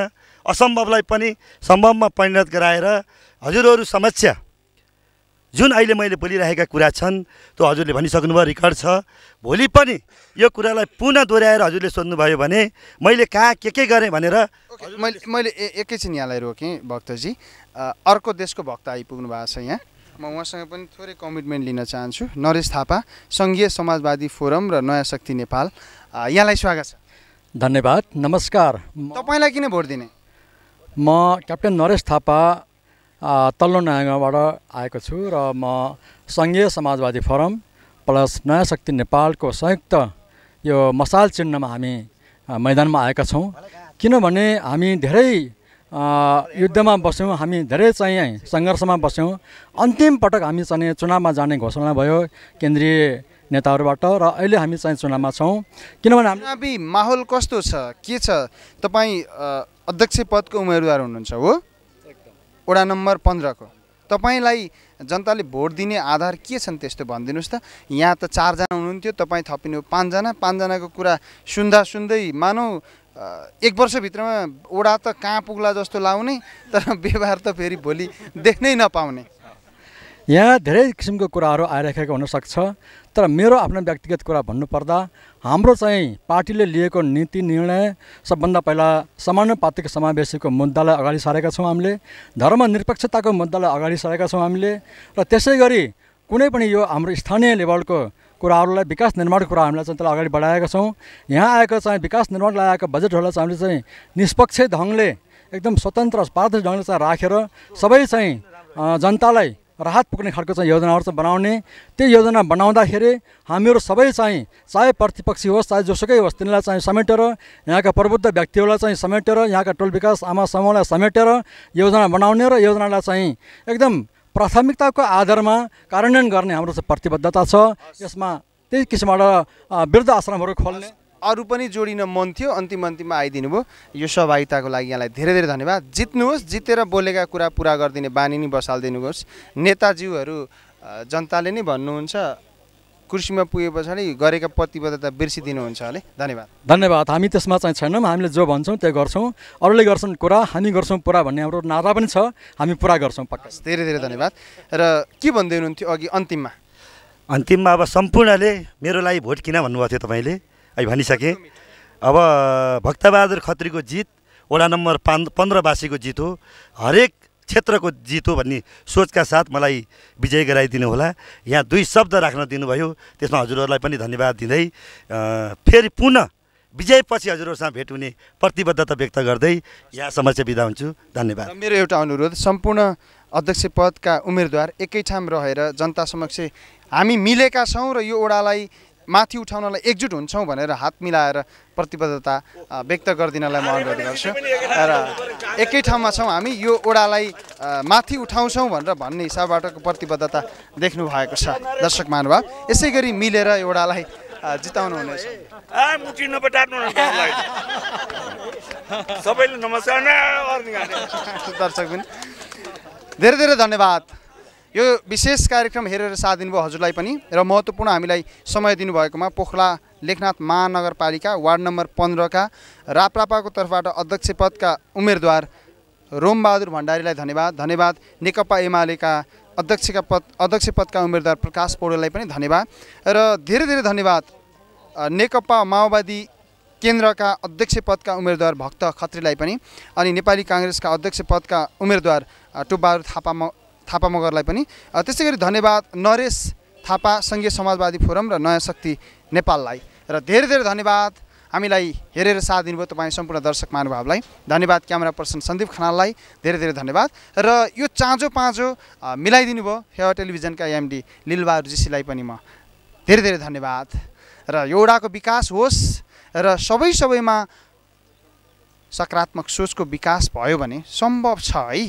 असम्भवलाई पनि सम्भवमा परिणत गराएर हजुरहरू समक्ष जुन अहिले मैले बोलिरहेका कुरा छन् त्यो हजुरले भनिसक्नुभयो रेकर्ड छ भोलि पनि यो कुरालाई पुनः दोहोऱ्याएर हजुरले सोध्नुभयो भने मैले कहाँ के के गरेँ भनेर मैले मैले एकैछिन यहाँलाई रोकेँ भक्तजी अर्को देशको भक्त आइपुग्नु भएको छ यहाँ म उहाँसँग पनि थोरै कमिटमेन्ट लिन चाहन्छु नरेश थापा सङ्घीय समाजवादी फोरम र नयाँ शक्ति नेपाल यहाँलाई स्वागत छ धन्यवाद नमस्कार तपाईँलाई किन भोट दिने म क्याप्टन नरेश थापा तल्लो नयाँगाउँबाट आएको छु र म सङ्घीय समाजवादी फोरम प्लस नयाँ शक्ति नेपालको संयुक्त यो मसाल चिन्हमा हामी मैदानमा आएका छौँ किनभने हामी धेरै युद्धमा बस्यौँ हामी धेरै चाहिँ सङ्घर्षमा बस्यौँ अन्तिम पटक हामी चाहिँ चुनावमा जाने घोषणा भयो केन्द्रीय नेताहरूबाट र अहिले हामी चाहिँ चुनावमा छौँ किनभने हामी माहौल कस्तो छ के छ तपाईँ अध्यक्ष पदको उम्मेदवार हुनुहुन्छ हो वडा नम्बर पन्ध्रको तपाईँलाई जनताले भोट दिने आधार के छन् त्यस्तो भनिदिनुहोस् त यहाँ त चारजना हुनुहुन्थ्यो तपाईँ थपिनु पाँचजना पाँचजनाको कुरा सुन्दा सुन्दै मानौ एक वर्षभित्रमा ओडा त कहाँ पुग्ला जस्तो लाउने तर व्यवहार त फेरि भोलि देख्नै नपाउने यहाँ धेरै किसिमको कुराहरू आइरहेको हुनसक्छ तर मेरो आफ्नो व्यक्तिगत कुरा भन्नुपर्दा हाम्रो चाहिँ पार्टीले लिएको नीति निर्णय सबभन्दा पहिला समानुपातिक समावेशीको मुद्दालाई अगाडि सारेका छौँ हामीले धर्मनिरपेक्षताको मुद्दालाई अगाडि सारेका छौँ हामीले र त्यसै गरी कुनै पनि यो हाम्रो स्थानीय लेभलको कुराहरूलाई विकास निर्माण हामीलाई चाहिँ त्यसलाई अगाडि बढाएका छौँ यहाँ आएको चाहिँ विकास निर्माणलाई आएको बजेटहरूलाई चाहिँ हामीले चाहिँ निष्पक्ष ढङ्गले एकदम स्वतन्त्र पारदर्शी ढङ्गले चाहिँ राखेर सबै चाहिँ जनतालाई राहत पुग्ने खालको चाहिँ योजनाहरू चाहिँ बनाउने त्यो योजना बनाउँदाखेरि हामीहरू सबै चाहिँ चाहे प्रतिपक्षी होस् चाहे जोसुकै होस् तिनीलाई चाहिँ समेटेर यहाँका प्रबुद्ध व्यक्तिहरूलाई चाहिँ समेटेर यहाँका टोल विकास आमा समूहलाई समेटेर योजना बनाउने र योजनालाई चाहिँ एकदम प्राथमिकताको आधारमा कार्यान्वयन गर्ने हाम्रो चाहिँ प्रतिबद्धता छ यसमा त्यही किसिमबाट वृद्ध आश्रमहरू खोल्ने अरू पनि जोडिन मन थियो अन्तिम अन्तिममा आइदिनु भयो यो सहभागिताको लागि यहाँलाई धेरै धेरै धन्यवाद जित्नुहोस् जितेर बोलेका कुरा पुरा गरिदिने बानी नै बसालिदिनुहोस् नेताज्यूहरू जनताले नै भन्नुहुन्छ कुर्सीमा पुगे पछाडि गरेका प्रतिबद्धता बिर्सिदिनुहुन्छ अरे धन्यवाद धन्यवाद हामी त्यसमा चाहिँ छैनौँ हामीले जो भन्छौँ त्यो गर्छौँ अरूले गर्छन् कुरा हामी गर्छौँ पुरा भन्ने हाम्रो नारा पनि छ हामी पुरा गर्छौँ पक्का धेरै धेरै धन्यवाद र के भन्दै हुनुहुन्थ्यो अघि अन्तिममा अन्तिममा अब सम्पूर्णले मेरो लागि भोट किन भन्नुभएको थियो तपाईँले भनिसकेँ अब भक्तबहादुर खत्रीको जित वडा नम्बर पान् पन्ध्रवासीको जित हो हरेक क्षेत्रको जित हो भन्ने सोचका साथ मलाई विजय गराइदिनु होला यहाँ दुई शब्द राख्न दिनुभयो त्यसमा हजुरहरूलाई पनि धन्यवाद दिँदै फेरि पुनः विजयपछि हजुरहरूसँग भेट हुने प्रतिबद्धता व्यक्त गर्दै यहाँ समस्या बिदा हुन्छु धन्यवाद मेरो एउटा अनुरोध सम्पूर्ण अध्यक्ष पदका उम्मेदवार एकै ठाउँ रहेर जनता समक्ष हामी मिलेका छौँ र यो ओडालाई माथि उठाउनलाई एकजुट हुन्छौँ भनेर हात मिलाएर प्रतिबद्धता व्यक्त गरिदिनलाई म अनुरोध गर्छु र एकै ठाउँमा छौँ हामी यो ओडालाई माथि उठाउँछौँ भनेर भन्ने हिसाबबाट प्रतिबद्धता देख्नु भएको छ दर्शक महानुभाव यसै गरी मिलेर एउटालाई जिताउनु हुनेछ सबैले नमस्कार [LAUGHS] दर्शक धेरै धेरै धन्यवाद यो विशेष कार्यक्रम हेरेर साथ दिनुभयो हजुरलाई पनि र महत्त्वपूर्ण हामीलाई समय दिनुभएकोमा पोखरा लेखनाथ महानगरपालिका वार्ड नम्बर पन्ध्रका राप्रापाको तर्फबाट अध्यक्ष पदका उम्मेदवार रोमबहादुर भण्डारीलाई धन्यवाद धन्यवाद नेकपा एमालेका अध्यक्षका पद अध्यक्ष पदका उम्मेदवार प्रकाश पौडेललाई पनि धन्यवाद र धेरै धेरै धन्यवाद नेकपा माओवादी केन्द्रका अध्यक्ष पदका उम्मेदवार भक्त खत्रीलाई पनि अनि नेपाली काङ्ग्रेसका अध्यक्ष पदका उम्मेदवार टुबहादुर थापा थापा मगरलाई पनि त्यसै गरी धन्यवाद नरेश थापा सङ्घीय समाजवादी फोरम र नयाँ शक्ति नेपाललाई र धेरै धेरै धन्यवाद हामीलाई हेरेर साथ दिनुभयो तपाईँ सम्पूर्ण दर्शक महानुभावलाई धन्यवाद क्यामेरा पर्सन सन्दीप खनाललाई धेरै धेरै धन्यवाद र यो चाँजो पाँचो मिलाइदिनु भयो फेवा टेलिभिजनका एमडी लिलबहादुरजीसीलाई पनि म धेरै धेरै धन्यवाद र एउटाको विकास होस् र सबै सबैमा सकारात्मक सोचको विकास भयो भने सम्भव छ है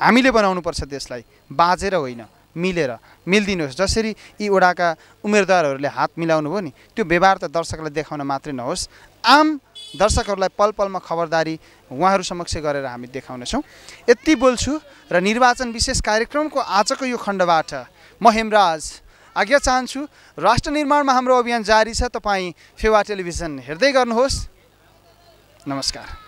हामीले बनाउनुपर्छ देशलाई बाजेर होइन मिलेर मिलिदिनुहोस् जसरी यी ओडाका उम्मेदवारहरूले हात मिलाउनु भयो नि त्यो व्यवहार त दर्शकलाई देखाउन मात्रै नहोस् आम दर्शकहरूलाई पल पलमा खबरदारी उहाँहरू समक्ष गरेर हामी देखाउनेछौँ यति बोल्छु र निर्वाचन विशेष कार्यक्रमको आजको यो खण्डबाट म हेमराज आज्ञा चाहन्छु राष्ट्र निर्माणमा हाम्रो अभियान जारी छ तपाईँ फेवा टेलिभिजन हेर्दै गर्नुहोस् नमस्कार